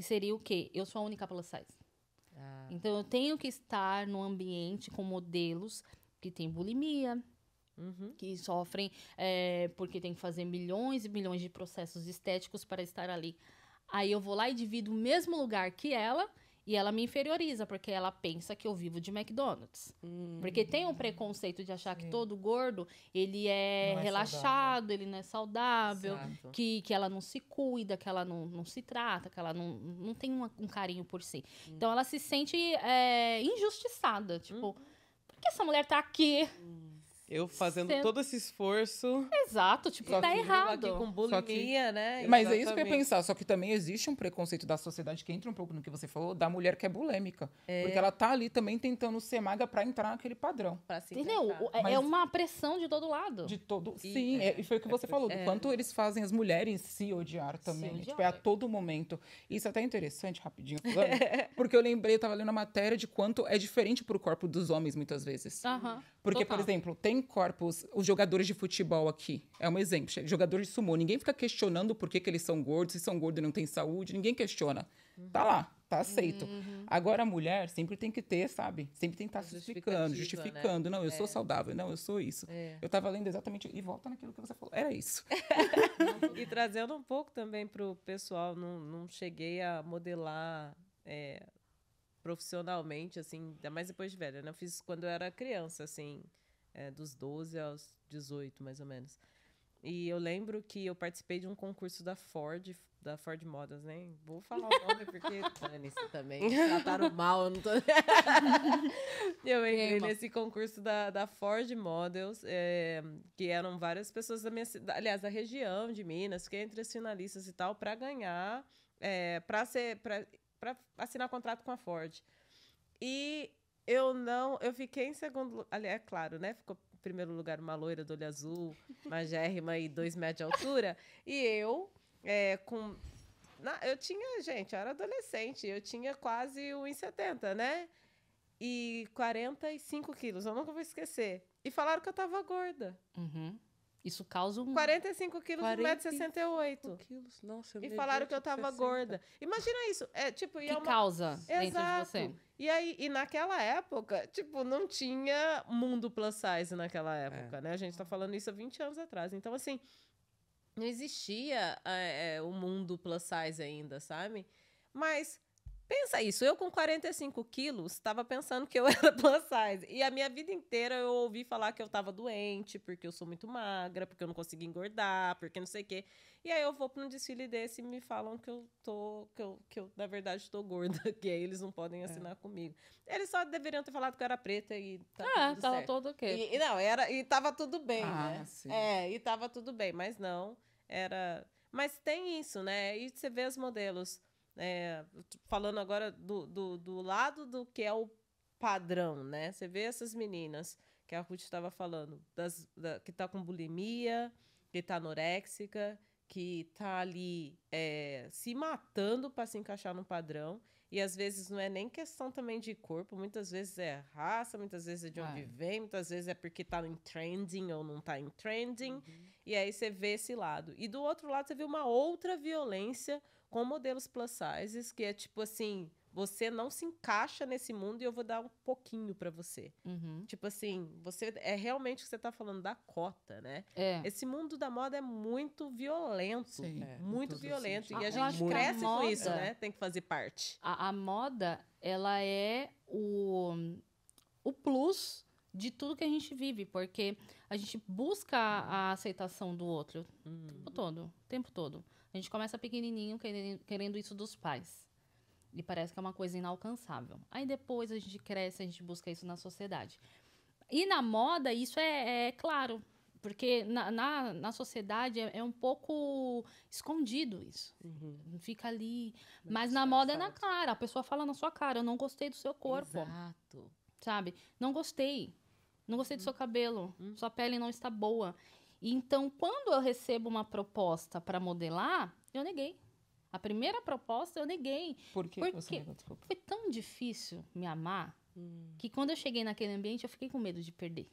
Speaker 4: Que seria o quê? Eu sou a única plus size. Ah. Então, eu tenho que estar num ambiente com modelos que têm bulimia, Uhum. que sofrem é, porque tem que fazer milhões e milhões de processos estéticos para estar ali. Aí eu vou lá e divido o mesmo lugar que ela e ela me inferioriza, porque ela pensa que eu vivo de McDonald's. Hum, porque tem um preconceito de achar sim. que todo gordo, ele é, é relaxado, saudável. ele não é saudável, que, que ela não se cuida, que ela não, não se trata, que ela não, não tem uma, um carinho por si. Hum. Então ela se sente é, injustiçada, tipo, hum. por que essa mulher tá aqui? Hum
Speaker 3: eu fazendo
Speaker 1: todo esse esforço.
Speaker 4: Exato, tipo, tá errado. Aqui com bulimia, que... né? Mas é isso que eu ia pensar.
Speaker 1: Só que também existe um preconceito da sociedade que entra um pouco no que você falou, da mulher que é bulêmica. É. Porque ela tá ali também tentando ser maga para entrar naquele padrão. Pra se Entendeu? É, é Mas... É uma pressão de todo lado. De todo. E, Sim, é, é e foi o que você é, falou. Do quanto eles fazem as mulheres se odiar também. Se odiar. Tipo, é a todo momento. Isso é até interessante, rapidinho porque eu lembrei, eu tava lendo a matéria de quanto é diferente pro corpo dos homens, muitas vezes.
Speaker 4: Aham. Porque, Total. por exemplo,
Speaker 1: tem corpos, os jogadores de futebol aqui, é um exemplo, jogadores de sumô, ninguém fica questionando por que, que eles são gordos, se são gordos e não têm saúde, ninguém questiona. Uhum. Tá lá, tá aceito. Uhum. Agora, a mulher sempre tem que ter, sabe? Sempre tem que estar tá justificando, justificando. Né? Não, eu é. sou saudável, não, eu sou isso. É. Eu tava lendo exatamente, e volta naquilo que você falou, era isso.
Speaker 2: e trazendo um pouco também pro pessoal, não, não cheguei a modelar... É, profissionalmente, assim, ainda mais depois de velha, né? Eu fiz quando eu era criança, assim, é, dos 12 aos 18, mais ou menos. E eu lembro que eu participei de um concurso da Ford, da Ford Modas, né? vou falar o nome porque dane também, trataram mal, eu não tô... eu entrei Queima. nesse concurso da, da Ford Models, é, que eram várias pessoas da minha cidade, aliás, da região de Minas, fiquei é entre as finalistas e tal, para ganhar, é, para ser, pra para assinar contrato com a Ford. E eu não, eu fiquei em segundo, ali é claro, né? Ficou em primeiro lugar uma loira do olho azul, magérrima e dois metros de altura, e eu é, com na, eu tinha, gente, eu era adolescente, eu tinha quase 1,70, né? E 45 quilos, eu nunca vou esquecer. E falaram que eu tava gorda.
Speaker 4: Uhum. Isso causa
Speaker 2: um. 45 quilos, 1,68m. quilos, nossa, eu E falaram que eu tava 60. gorda. Imagina isso. É tipo. Que é uma... causa Exato. dentro de você. E aí, e naquela época, tipo, não tinha mundo plus size naquela é. época, é. né? A gente tá falando isso há 20 anos atrás. Então, assim, não existia é, é, o mundo plus size ainda, sabe? Mas Pensa isso, eu com 45 quilos estava pensando que eu era plus size. E a minha vida inteira eu ouvi falar que eu estava doente, porque eu sou muito magra, porque eu não consegui engordar, porque não sei o quê. E aí eu vou para um desfile desse e me falam que eu tô, que eu, que eu na verdade estou gorda, que aí eles não podem é. assinar é. comigo. Eles só deveriam ter falado que eu era preta e tá ah, tudo tava certo. todo o quê? E, não, era, e tava tudo bem, ah, né? Sim. É, e tava tudo bem, mas não, era... Mas tem isso, né? E você vê os modelos é, falando agora do, do, do, lado do que é o padrão, né? Você vê essas meninas que a Ruth estava falando, das, da, que tá com bulimia, que tá anoréxica, que tá ali é, se matando para se encaixar no padrão e às vezes não é nem questão também de corpo, muitas vezes é raça, muitas vezes é de onde é. vem, muitas vezes é porque tá em trending ou não tá em trending. Uhum. E aí você vê esse lado. E do outro lado você vê uma outra violência com modelos plus sizes, que é tipo assim, você não se encaixa nesse mundo e eu vou dar um pouquinho para você. Uhum. Tipo assim, você é realmente o que você tá falando da cota, né? É. Esse mundo da moda é muito violento, Sim, é, muito violento e a gente cresce moda, com isso, né? Tem que fazer parte. A, a, moda, ela é
Speaker 4: o o plus de tudo que a gente vive, porque a gente busca a aceitação do outro o hum. tempo todo, o tempo todo. A gente começa pequenininho querendo, querendo isso dos pais. Lhe parece que é uma coisa inalcançável. Aí depois a gente cresce, a gente busca isso na sociedade. E na moda, isso é, é claro, porque na, na, na sociedade é, é, um pouco escondido isso. Uhum. Fica ali. Mas, Mas na moda é na cara. A pessoa fala na sua cara: eu não gostei do seu corpo. Exato. Sabe? Não gostei. Não gostei do uhum. seu cabelo. Uhum. Sua pele não está boa. Então, quando eu recebo uma proposta para modelar, eu neguei. A primeira proposta eu neguei. Por que, porque você negou? Foi tão difícil me amar hum. que quando eu cheguei naquele ambiente eu fiquei com medo de perder.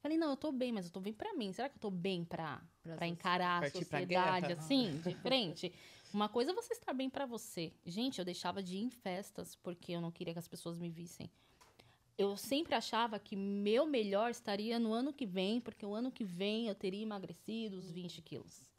Speaker 4: Falei, não, eu tô bem, mas eu tô bem pra mim. Será que eu tô bem pra, pra, pra encarar a sociedade assim, de frente? Uma coisa é você estar bem para você. Gente, eu deixava de ir em festas porque eu não queria que as pessoas me vissem. Eu sempre achava que meu melhor estaria no ano que vem, porque o ano que vem eu teria emagrecido os 20 hum. quilos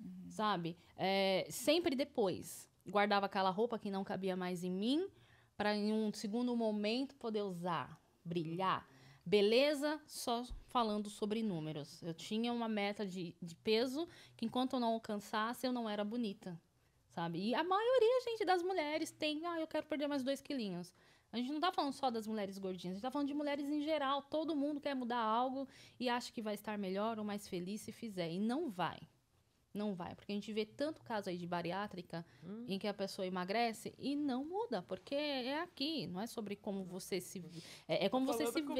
Speaker 4: uhum. sabe? É, sempre depois. Guardava aquela roupa que não cabia mais em mim, para em um segundo momento poder usar, brilhar. Beleza, só falando sobre números. Eu tinha uma meta de, de peso que enquanto eu não alcançasse, eu não era bonita, sabe? E a maioria, gente, das mulheres tem, ah, eu quero perder mais dois quilinhos. A gente não tá falando só das mulheres gordinhas, a gente tá falando de mulheres em geral. Todo mundo quer mudar algo e acha que vai estar melhor ou mais feliz se fizer. E não vai. Não vai, porque a gente vê tanto caso aí de bariátrica hum. em que a pessoa emagrece e não muda, porque é aqui, não é sobre como você se é, é como você se comigo.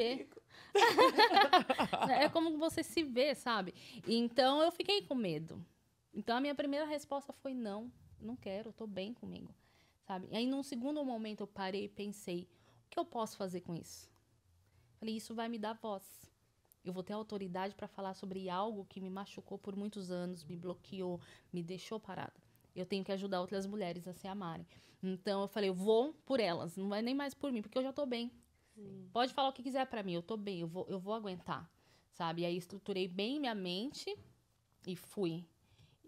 Speaker 4: vê. é como você se vê, sabe? Então eu fiquei com medo. Então a minha primeira resposta foi não, não quero, tô bem comigo, sabe? E aí num segundo momento eu parei e pensei, o que eu posso fazer com isso? Falei, isso vai me dar voz eu vou ter autoridade para falar sobre algo que me machucou por muitos anos, me bloqueou, me deixou parada. Eu tenho que ajudar outras mulheres a se amarem. Então eu falei, eu vou por elas, não vai nem mais por mim, porque eu já tô bem. Sim. Pode falar o que quiser para mim, eu tô bem, eu vou, eu vou aguentar, sabe? E aí estruturei bem minha mente e fui.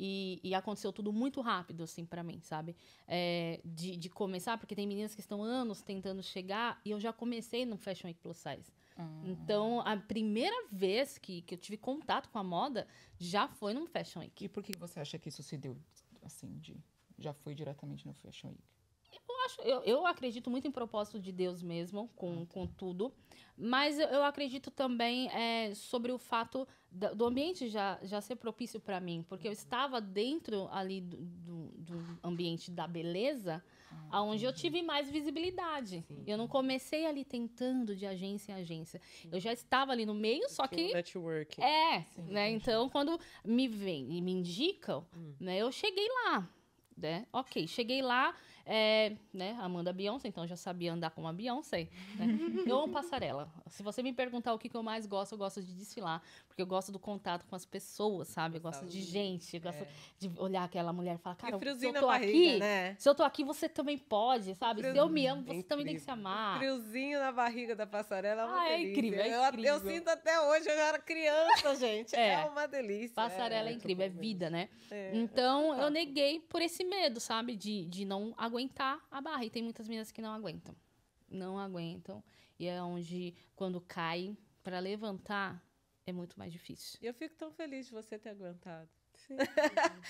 Speaker 4: E, e aconteceu tudo muito rápido, assim, para mim, sabe? É, de, de começar, porque tem meninas que estão anos tentando chegar, e eu já comecei no Fashion Week Plus Size. Hum. Então, a primeira vez que, que eu tive contato com a moda já foi num Fashion Week. E por que você acha que isso se deu assim,
Speaker 1: de, já foi diretamente no Fashion Week?
Speaker 4: Eu, acho, eu, eu acredito muito em propósito de Deus mesmo, com, ah, tá. com tudo. Mas eu, eu acredito também é, sobre o fato da, do ambiente já, já ser propício para mim. Porque eu uhum. estava dentro ali do, do, do ambiente da beleza Uhum. Aonde eu tive mais visibilidade. Sim. Eu não comecei ali tentando de agência em agência. Sim. Eu já estava ali no meio, só que. network. É, Sim. né? Então, quando me vem e me indicam, hum. né? Eu cheguei lá, né? Ok, cheguei lá. É, né, Amanda Beyoncé, então já sabia andar com a Beyoncé. Né? eu amo passarela. Se você me perguntar o que, que eu mais gosto, eu gosto de desfilar, porque eu gosto do contato com as pessoas, sabe? Eu gosto de gente, eu gosto é. de olhar aquela mulher e falar, cara, e se eu tô barriga, aqui, né? se eu tô aqui, você também pode, sabe? Friozinho, se eu me amo, você também tem que se amar.
Speaker 2: friozinho na barriga da passarela é uma ah, é delícia. É incrível, é incrível. Eu, eu, sinto até
Speaker 4: hoje, eu já era criança, gente. É, é uma delícia. Passarela é, é incrível, é vida, né? Então, eu neguei por esse medo, sabe? De, de não aguentar a barra. E tem muitas meninas que não aguentam. Não aguentam. E é onde, quando cai, para levantar, é muito mais
Speaker 2: difícil. Eu fico tão feliz de você ter aguentado. Sim.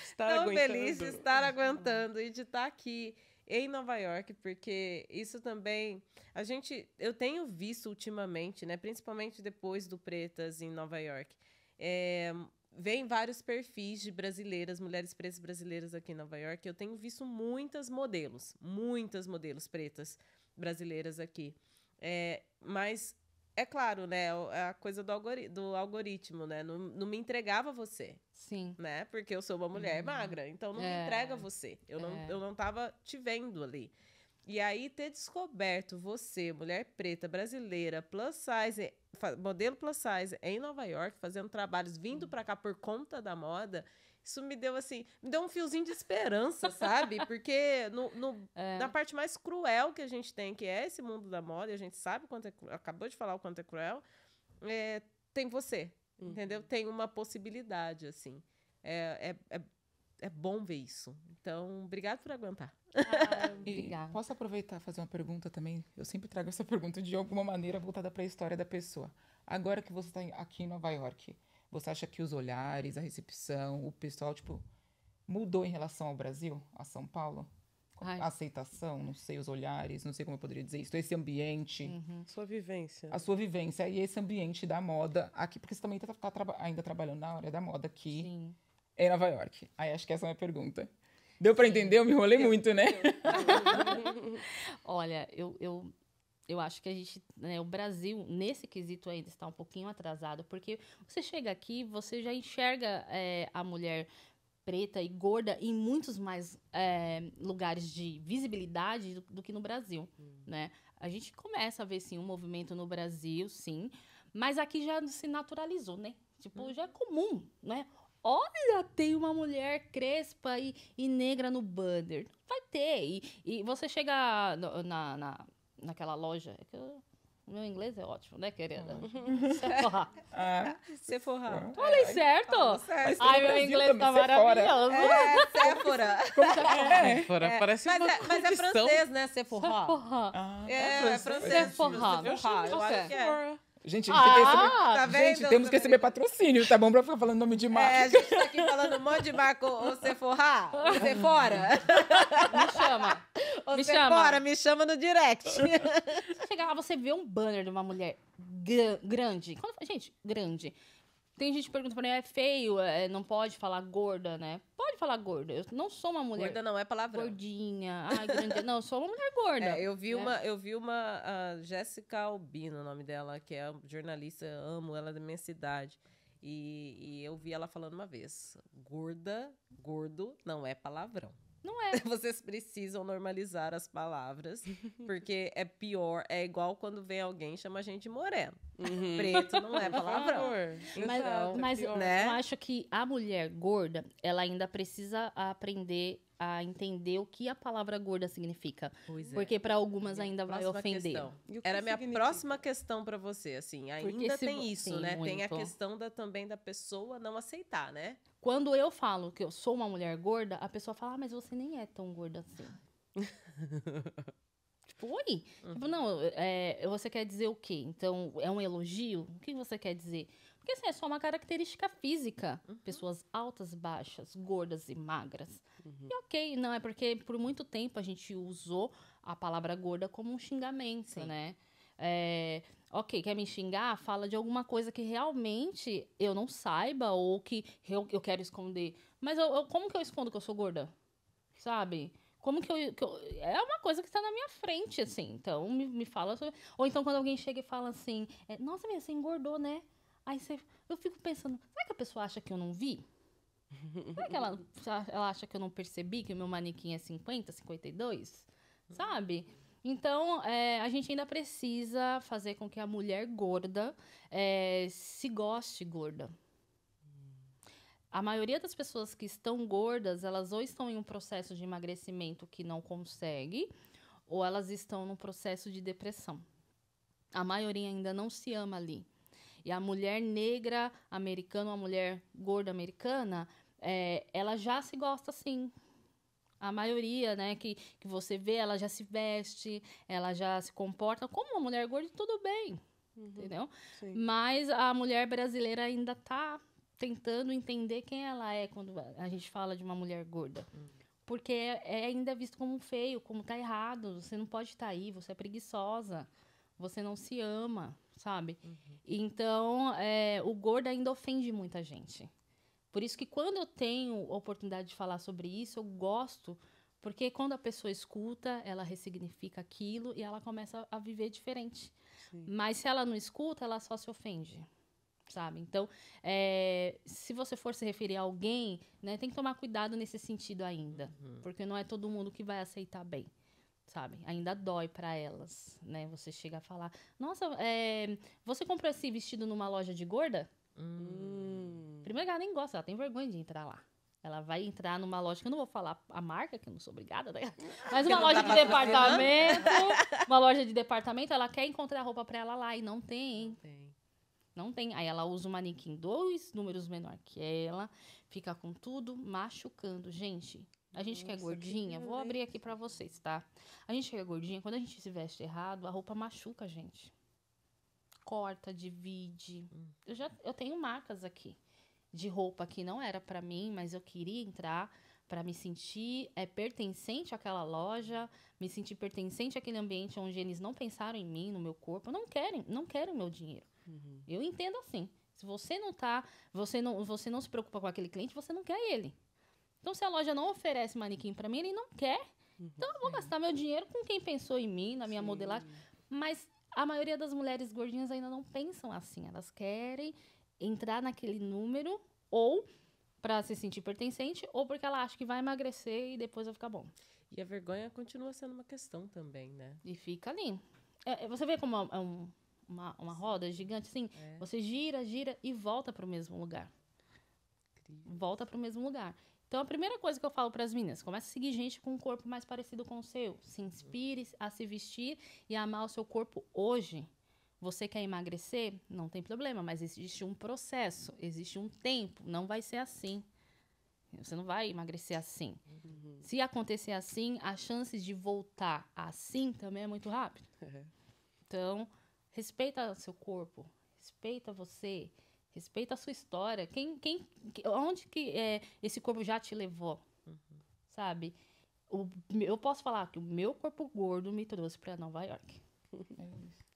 Speaker 2: estar tão aguentando. feliz de estar uhum. aguentando e de estar aqui em Nova York, porque isso também a gente eu tenho visto ultimamente, né, principalmente depois do Pretas em Nova York, é, vem vários perfis de brasileiras, mulheres pretas brasileiras aqui em Nova York. Eu tenho visto muitas modelos, muitas modelos pretas brasileiras aqui. É, mas é claro, né? É é a coisa do, algori do algoritmo, né? Não, não, me entregava você. Sim. Né? Porque eu sou uma mulher uhum. magra, então não é. me entrega você. Eu, não, é. eu não tava te vendo ali. E aí ter descoberto você, mulher preta, brasileira, plus size, modelo plus size em Nova York, fazendo trabalhos, vindo para cá por conta da moda, isso me deu assim, me deu um fiozinho de esperança, sabe? Porque no, no é. na parte mais cruel que a gente tem, que é esse mundo da moda, a gente sabe quanto é, acabou de falar o quanto é cruel, é, tem você, uhum. entendeu? Tem uma possibilidade, assim. É, é, é, é bom ver isso. Então, obrigado por aguentar. Ah,
Speaker 1: obrigada. posso aproveitar e fazer uma pergunta também? Eu sempre trago essa pergunta de alguma maneira voltada para a história da pessoa. Agora que você está aqui em Nova York, você acha que os olhares, a recepção, o pessoal, tipo, mudou em relação ao Brasil, a São Paulo? Ai. A aceitação, não sei, os olhares, não sei como eu poderia dizer isso, esse ambiente. Uhum.
Speaker 3: Sua vivência. A sua
Speaker 1: vivência e esse ambiente da moda aqui, porque você também está tá, tá ainda trabalhando na área da moda aqui Sim. em é Nova York. Aí acho que essa é a minha pergunta. Deu para entender? Eu me enrolei muito, né? Olha, eu, eu,
Speaker 4: eu acho que a gente, né, o Brasil, nesse quesito ainda está um pouquinho atrasado, porque você chega aqui, você já enxerga é, a mulher preta e gorda em muitos mais é, lugares de visibilidade do, do que no Brasil, hum. né? A gente começa a ver, sim, um movimento no Brasil, sim, mas aqui já se naturalizou, né? Tipo, hum. já é comum, né? Olha, tem uma mulher crespa e, e negra no banner. Vai ter. E, e você chega no, na, na, naquela loja. É que eu, meu inglês é ótimo, né, querida? Sephora. É.
Speaker 2: Sephora. Falei é, certo? Ai, Ai meu inglês tá maravilhoso. É, Sephora. É Como tá é. é. Sephora? É. Parece mas uma é, condição. Mas é francês, né, Sephora? Sephora. Ah, é, é francês. Sephora. Eu, eu acho que é.
Speaker 1: Gente, a gente ah, tem que receber. Tá gente, temos que receber patrocínio, tá bom? Pra ficar falando nome de é, marca. É, a gente tá
Speaker 2: aqui falando um monte de marca. Ou Sephora, Sephora. Me chama. Ou me Sephora, chama. me chama no direct. Você
Speaker 4: chegar lá, você vê um banner de uma mulher grande. Quando... gente, grande tem gente que pergunta pra mim, é feio, é, não pode falar gorda, né? Pode falar gorda. Eu não sou uma mulher. Gorda não é palavrão. Gordinha, ai, grande. não, eu sou
Speaker 2: uma mulher gorda. É, eu vi né? uma, eu vi uma Jéssica Albino, o nome dela, que é jornalista, amo ela é da minha cidade. E, e eu vi ela falando uma vez: gorda, gordo não é palavrão. Não é. Vocês precisam normalizar as palavras, porque é pior. É igual quando vem alguém e chama a gente de moreno. Uhum. Preto não é palavrão. então, mas, é mas né? eu acho
Speaker 4: que a mulher gorda, ela ainda precisa aprender a entender o que a palavra gorda significa. Pois é. Porque para algumas ainda vai ofender. Era minha
Speaker 2: próxima questão para você, assim, ainda tem isso, né? Muito. Tem a questão da, também da pessoa não aceitar, né?
Speaker 4: Quando eu falo que eu sou uma mulher gorda, a pessoa fala, ah, mas você nem é tão gorda assim. tipo, oi? Uhum. Tipo, não, é, você quer dizer o quê? Então, é um elogio? O que você quer dizer? Porque assim, é só uma característica física. Uhum. Pessoas altas, baixas, gordas e magras. Uhum. E ok, não, é porque por muito tempo a gente usou a palavra gorda como um xingamento, Sim. né? É, ok, quer me xingar? Fala de alguma coisa que realmente eu não saiba ou que eu, eu quero esconder. Mas eu, eu, como que eu escondo que eu sou gorda? Sabe? Como que eu, que eu. é uma coisa que está na minha frente, assim. Então, me, me fala sobre. Ou então, quando alguém chega e fala assim: é, Nossa, minha, você engordou, né? Aí você, eu fico pensando: será que a pessoa acha que eu não vi? Será que ela, ela acha que eu não percebi que o meu manequim é 50, 52? Sabe? Então, é, a gente ainda precisa fazer com que a mulher gorda é, se goste gorda. A maioria das pessoas que estão gordas, elas ou estão em um processo de emagrecimento que não consegue, ou elas estão num processo de depressão. A maioria ainda não se ama ali. E a mulher negra americana, a mulher gorda americana, é, ela já se gosta assim, a maioria, né, que, que você vê, ela já se veste, ela já se comporta como uma mulher gorda, tudo bem. Uhum. Entendeu? Sim. Mas a mulher brasileira ainda tá tentando entender quem ela é quando a gente fala de uma mulher gorda. Uhum. Porque é, é ainda visto como feio, como tá errado, você não pode estar tá aí, você é preguiçosa, você não se ama, sabe? Uhum. Então, é, o gordo ainda ofende muita gente. Por isso que quando eu tenho oportunidade de falar sobre isso, eu gosto, porque quando a pessoa escuta, ela ressignifica aquilo e ela começa a viver diferente. Sim. Mas se ela não escuta, ela só se ofende. Sabe? Então, é, se você for se referir a alguém, né, tem que tomar cuidado nesse sentido ainda. Uhum. Porque não é todo mundo que vai aceitar bem sabe? Ainda dói para elas, né? Você chega a falar, nossa, é, você comprou esse vestido numa loja de gorda? Hum. Primeiro que ela nem gosta, ela tem vergonha de entrar lá. Ela vai entrar numa loja, que eu não vou falar a marca, que eu não sou obrigada, tá né? Mas uma loja de departamento. Uma loja de departamento, ela quer encontrar roupa pra ela lá e não tem. Não tem. Não tem. Aí ela usa o manequim dois números menor que ela, fica com tudo machucando. Gente, a gente quer que é gordinha, que vou abrir aqui para vocês, tá? A gente que é gordinha, quando a gente se veste errado, a roupa machuca a gente corta, divide. Hum. Eu já eu tenho marcas aqui de roupa que não era para mim, mas eu queria entrar para me sentir é, pertencente àquela loja, me sentir pertencente àquele ambiente onde eles não pensaram em mim, no meu corpo, não querem, não querem meu dinheiro. Uhum. Eu entendo assim. Se você não tá, você não, você não se preocupa com aquele cliente, você não quer ele. Então se a loja não oferece manequim para mim, ele não quer. Uhum. Então eu vou é. gastar meu dinheiro com quem pensou em mim, na minha Sim. modelagem, mas a maioria das mulheres gordinhas ainda não pensam assim. Elas querem entrar naquele número ou para se sentir pertencente ou porque ela acha que vai emagrecer e depois vai ficar bom. E a vergonha continua sendo uma questão também, né? E fica ali. É, é você vê como é, é um, uma, uma roda gigante, assim. É. Você gira, gira e volta para o mesmo lugar. Incrível. Volta para o mesmo lugar. Então, a primeira coisa que eu falo para as meninas, começa a seguir gente com um corpo mais parecido com o seu. Se inspire a se vestir e a amar o seu corpo hoje. Você quer emagrecer? Não tem problema, mas existe um processo, existe um tempo. Não vai ser assim. Você não vai emagrecer assim. Uhum. Se acontecer assim, a chance de voltar assim também é muito rápido. Então, respeita o seu corpo, respeita você. Respeita a sua história. Quem, quem, onde que é, esse corpo já te levou? Uhum. Sabe? O, eu posso falar que o meu corpo gordo me trouxe para Nova York. É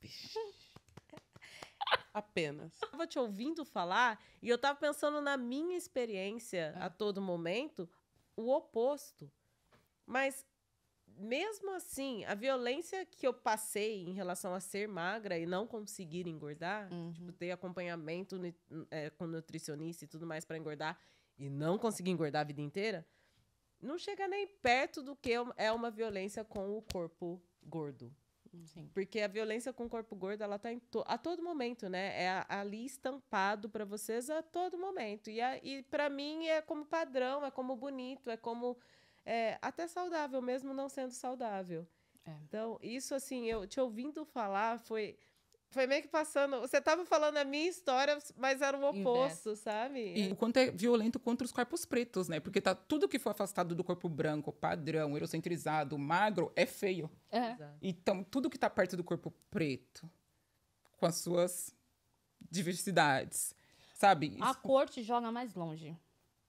Speaker 2: Apenas. Eu tava te ouvindo falar e eu tava pensando na minha experiência é. a ah. todo momento, o oposto. Mas mesmo assim, a violência que eu passei em relação a ser magra e não conseguir engordar, tipo, uhum. tipo, ter acompanhamento é, com nutricionista e tudo mais para engordar e não conseguir engordar a vida inteira, não chega nem perto do que é uma violência com o corpo gordo. Sim. Porque a violência com o corpo gordo, ela tá to a todo momento, né? É ali estampado para vocês a todo momento. E, e para mim é como padrão, é como bonito, é como é, até saudável, mesmo não sendo saudável. É. Então, isso assim, eu te ouvindo falar foi. Foi meio que passando. Você estava falando a minha história, mas era o oposto, Inverso. sabe? E
Speaker 1: o quanto é violento contra os corpos pretos, né? Porque tá tudo que for afastado do corpo branco, padrão, eurocentrizado, magro, é feio. É. Então, tudo que está perto do corpo preto, com as suas diversidades, sabe? A Isso...
Speaker 4: cor te joga mais longe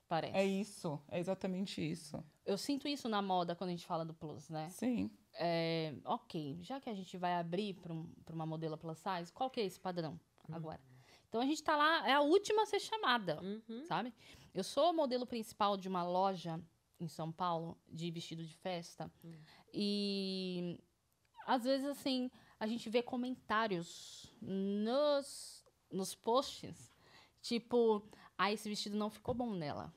Speaker 4: parece. É
Speaker 1: isso, é exatamente isso.
Speaker 4: Eu sinto isso na moda quando a gente fala do plus, né? Sim. É, ok, já que a gente vai abrir para um, uma modelo plus size, qual que é esse padrão uhum. agora? Então a gente está lá, é a última a ser chamada, uhum. sabe? Eu sou modelo principal de uma loja em São Paulo de vestido de festa uhum. e às vezes assim a gente vê comentários nos nos posts tipo ah, esse vestido não ficou bom nela.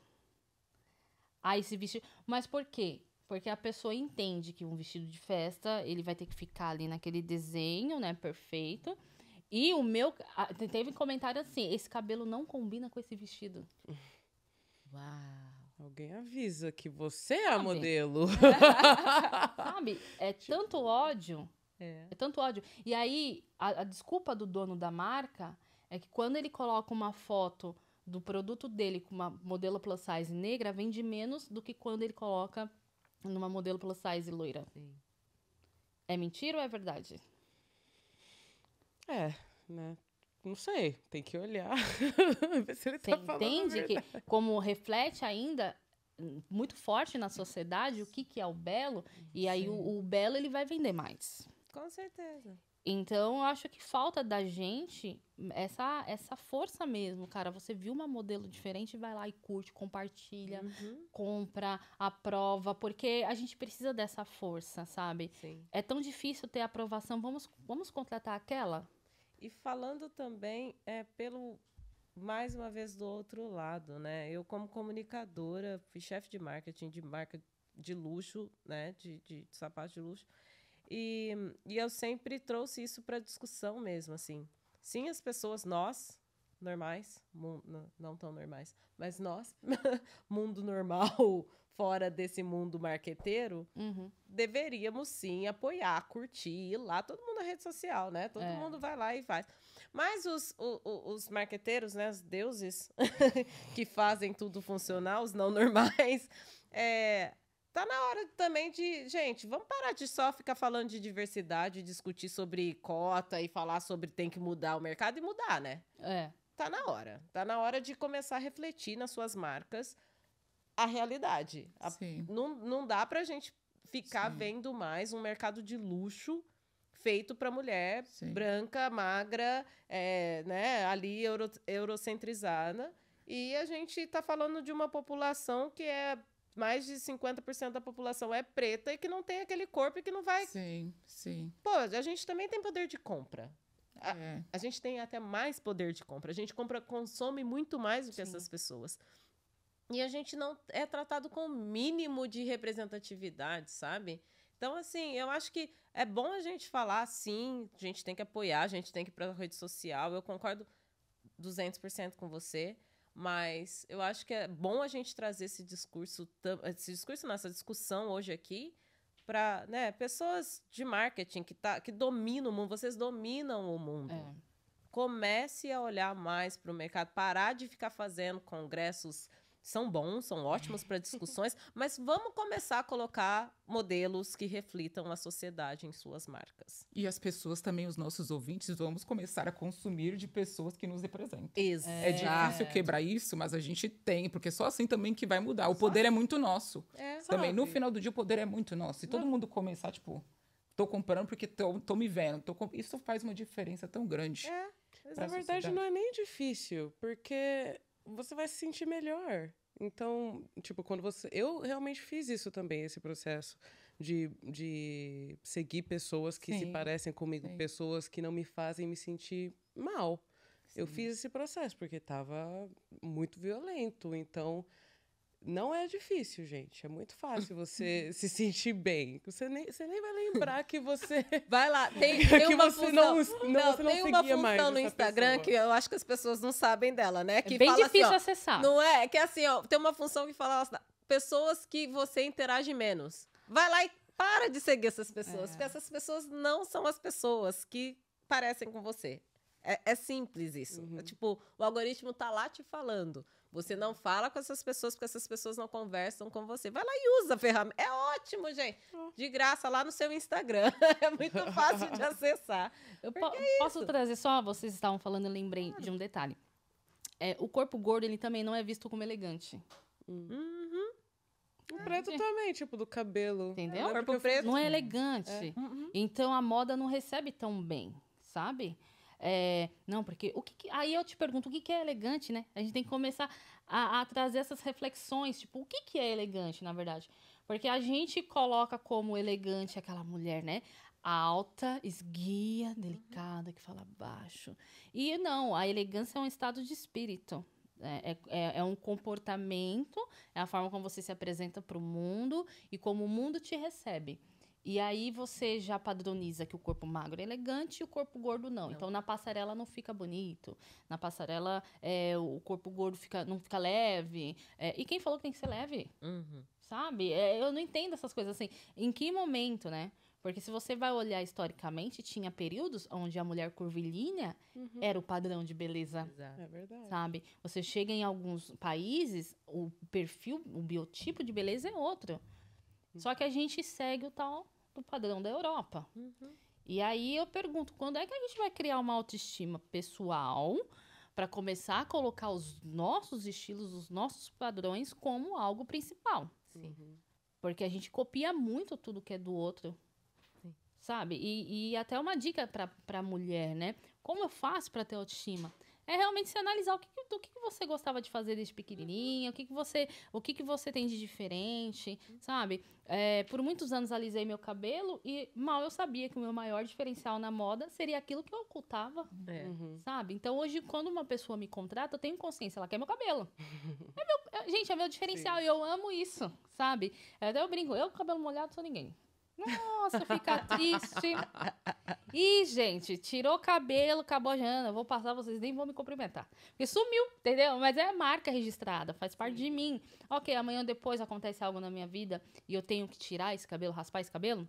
Speaker 4: Ah, esse vestido. Mas por quê? Porque a pessoa entende que um vestido de festa, ele vai ter que ficar ali naquele desenho, né? Perfeito. E o meu. Teve um comentário assim: esse cabelo não combina com esse vestido.
Speaker 3: Uau! Alguém avisa que você Sabe. é a modelo.
Speaker 4: Sabe? É tanto ódio. É. é tanto ódio. E aí, a, a desculpa do dono da marca é que quando ele coloca uma foto do produto dele com uma modelo plus size negra vende menos do que quando ele coloca numa modelo plus size loira. Sim. É mentira ou é verdade?
Speaker 3: É, né? Não sei, tem que olhar. ver se ele tá Você tá
Speaker 2: falando entende que,
Speaker 4: como reflete ainda muito forte na sociedade o que, que é o belo, e aí o, o belo ele vai vender mais.
Speaker 2: Com certeza.
Speaker 4: Então, eu acho que falta da gente essa, essa força mesmo, cara. Você viu uma modelo diferente, vai lá e curte, compartilha, uhum. compra, aprova, porque a gente precisa dessa força, sabe? Sim. É tão difícil ter aprovação, vamos, vamos contratar
Speaker 2: aquela? E falando também é, pelo, mais uma vez, do outro lado, né? Eu, como comunicadora, fui chefe de marketing de marca de luxo, né? De, de, de sapato de luxo. E, e eu sempre trouxe isso para discussão mesmo, assim. Sim, as pessoas, nós, normais, não tão normais, mas nós, mundo normal, fora desse mundo marqueteiro, uhum. deveríamos sim apoiar, curtir, ir lá, todo mundo na rede social, né? Todo é. mundo vai lá e faz. Mas os, os, os marqueteiros, né, os deuses que fazem tudo funcionar, os não normais, é, Tá na hora também de, gente, vamos parar de só ficar falando de diversidade, discutir sobre cota e falar sobre tem que mudar o mercado e mudar, né? É. Tá na hora. Tá na hora de começar a refletir nas suas marcas a realidade. A, não, não dá pra gente ficar Sim. vendo mais um mercado de luxo feito para mulher Sim. branca, magra, é, né, ali euro, eurocentrizada. E a gente está falando de uma população que é mais de 50% da população é preta e que não tem aquele corpo e que não vai. Sim, sim. Pô, a gente também tem poder de compra. A, é. a gente tem até mais poder de compra. A gente compra, consome muito mais do que sim. essas pessoas. E a gente não é tratado com o mínimo de representatividade, sabe? Então, assim, eu acho que é bom a gente falar, sim, a gente tem que apoiar, a gente tem que ir para a rede social. Eu concordo 200% com você. Mas eu acho que é bom a gente trazer esse discurso, esse discurso nessa discussão hoje aqui para né, pessoas de marketing que, tá, que dominam o mundo, vocês dominam o mundo. É. Comece a olhar mais para o mercado, parar de ficar fazendo congressos são bons, são ótimos para discussões, mas vamos começar a colocar modelos que reflitam a sociedade em suas marcas.
Speaker 1: E as pessoas também, os nossos ouvintes, vamos começar a consumir de pessoas que nos representam. Exato. É difícil quebrar isso, mas a gente tem, porque é só assim também que vai mudar. O poder é assim. muito nosso. É, também, no final do dia, o poder é muito nosso. Se todo mundo começar, tipo, tô comprando porque tô, tô me vendo. Tô comp... Isso faz uma diferença tão grande. É,
Speaker 3: mas na verdade sociedade. não
Speaker 1: é nem difícil, porque
Speaker 3: você vai se sentir melhor. Então, tipo, quando você. Eu realmente fiz isso também, esse processo de, de seguir pessoas que sim, se parecem comigo, sim. pessoas que não me fazem me sentir mal. Sim. Eu fiz esse processo porque estava muito violento. Então, não é difícil, gente. É muito fácil você se sentir bem. Você
Speaker 2: nem, você nem vai lembrar que você. Vai lá, tem, tem que uma você função. Não, não, você não tem uma função no Instagram pessoa. que eu acho que as pessoas não sabem dela, né? É que é bem assim, difícil assim, ó, acessar. Não é? Que é assim, ó, tem uma função que fala assim, pessoas que você interage menos. Vai lá e para de seguir essas pessoas, é. porque essas pessoas não são as pessoas que parecem com você. É, é simples isso. Uhum. É, tipo, o algoritmo tá lá te falando. Você não fala com essas pessoas porque essas pessoas não conversam com você. Vai lá e usa a ferramenta. É ótimo, gente. Hum. De graça lá no seu Instagram. É muito fácil de acessar. Eu
Speaker 4: po é, é posso trazer só, vocês estavam falando, eu lembrei claro. de um detalhe. É, o corpo gordo, ele também não é visto como elegante.
Speaker 3: Uhum. Hum. O preto
Speaker 4: é. também, tipo, do
Speaker 3: cabelo.
Speaker 4: Entendeu? O corpo preto. Não é elegante. É. Uhum. Então a moda não recebe tão bem, sabe? É, não, porque o que, que, Aí eu te pergunto, o que, que é elegante, né? A gente tem que começar a, a trazer essas reflexões, tipo, o que, que é elegante, na verdade? Porque a gente coloca como elegante aquela mulher, né? alta, esguia, uhum. delicada, que fala baixo. E não, a elegância é um estado de espírito. É, é, é, é um comportamento, é a forma como você se apresenta para o mundo e como o mundo te recebe. E aí você já padroniza que o corpo magro é elegante e o corpo gordo não. não. Então na passarela não fica bonito. Na passarela é, o corpo gordo fica, não fica leve. É, e quem falou que tem que ser leve? Uhum. Sabe? É, eu não entendo essas coisas assim. Em que momento, né? Porque se você vai olhar historicamente, tinha períodos onde a mulher curvilínea uhum. era o padrão de beleza. Exato. É verdade. Sabe? Você chega em alguns países, o perfil, o biotipo de beleza é outro. Uhum. Só que a gente segue o tal do padrão da Europa. Uhum. E aí eu pergunto, quando é que a gente vai criar uma autoestima pessoal para começar a colocar os nossos estilos, os nossos padrões como algo principal? Uhum. Porque a gente copia muito tudo que é do outro. Sim. Sabe? E, e até uma dica para mulher, né? Como eu faço para ter autoestima? é realmente se analisar o que, que que, que, você gostava de fazer desde pequenininha, o que, que você o que, que você tem de diferente, sabe? É, por muitos anos alisei meu cabelo e mal eu sabia que o meu maior diferencial na moda seria aquilo que eu ocultava, é. Uhum. sabe? Então hoje quando uma pessoa me contrata, eu tenho consciência, ela quer meu cabelo. É meu, é, gente, é meu diferencial Sim. e eu amo isso, sabe? É, até eu brinco, eu com cabelo molhado sou ninguém. Nossa, fica triste. E, gente, tirou cabelo, acabou a Vou passar, vocês nem vão me cumprimentar. Porque sumiu, entendeu? Mas é marca registrada, faz parte de mim. Ok, amanhã depois acontece algo na minha vida e eu tenho que tirar esse cabelo, raspar esse cabelo.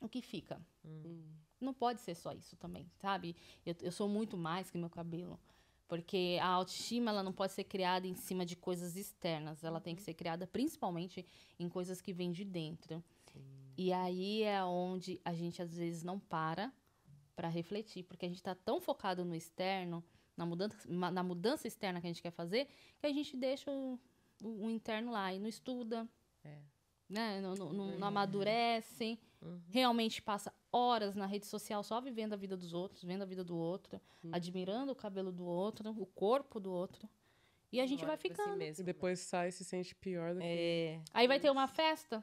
Speaker 4: O que fica? Hum. Não pode ser só isso também, sabe? Eu, eu sou muito mais que meu cabelo. Porque a autoestima ela não pode ser criada em cima de coisas externas. Ela tem uhum. que ser criada principalmente em coisas que vêm de dentro. Sim. E aí é onde a gente às vezes não para para refletir, porque a gente está tão focado no externo, na mudança, na mudança externa que a gente quer fazer, que a gente deixa o, o, o interno lá e não estuda, é. né? não, não, não, não uhum. amadurece, uhum. realmente passa horas na rede social só vivendo a vida dos outros, vendo a vida do outro, uhum. admirando o cabelo do outro, o corpo do outro. E a gente Morre vai ficando. Si mesmo, e né? depois né? sai e se sente pior do que. É. Aí vai ter uma festa,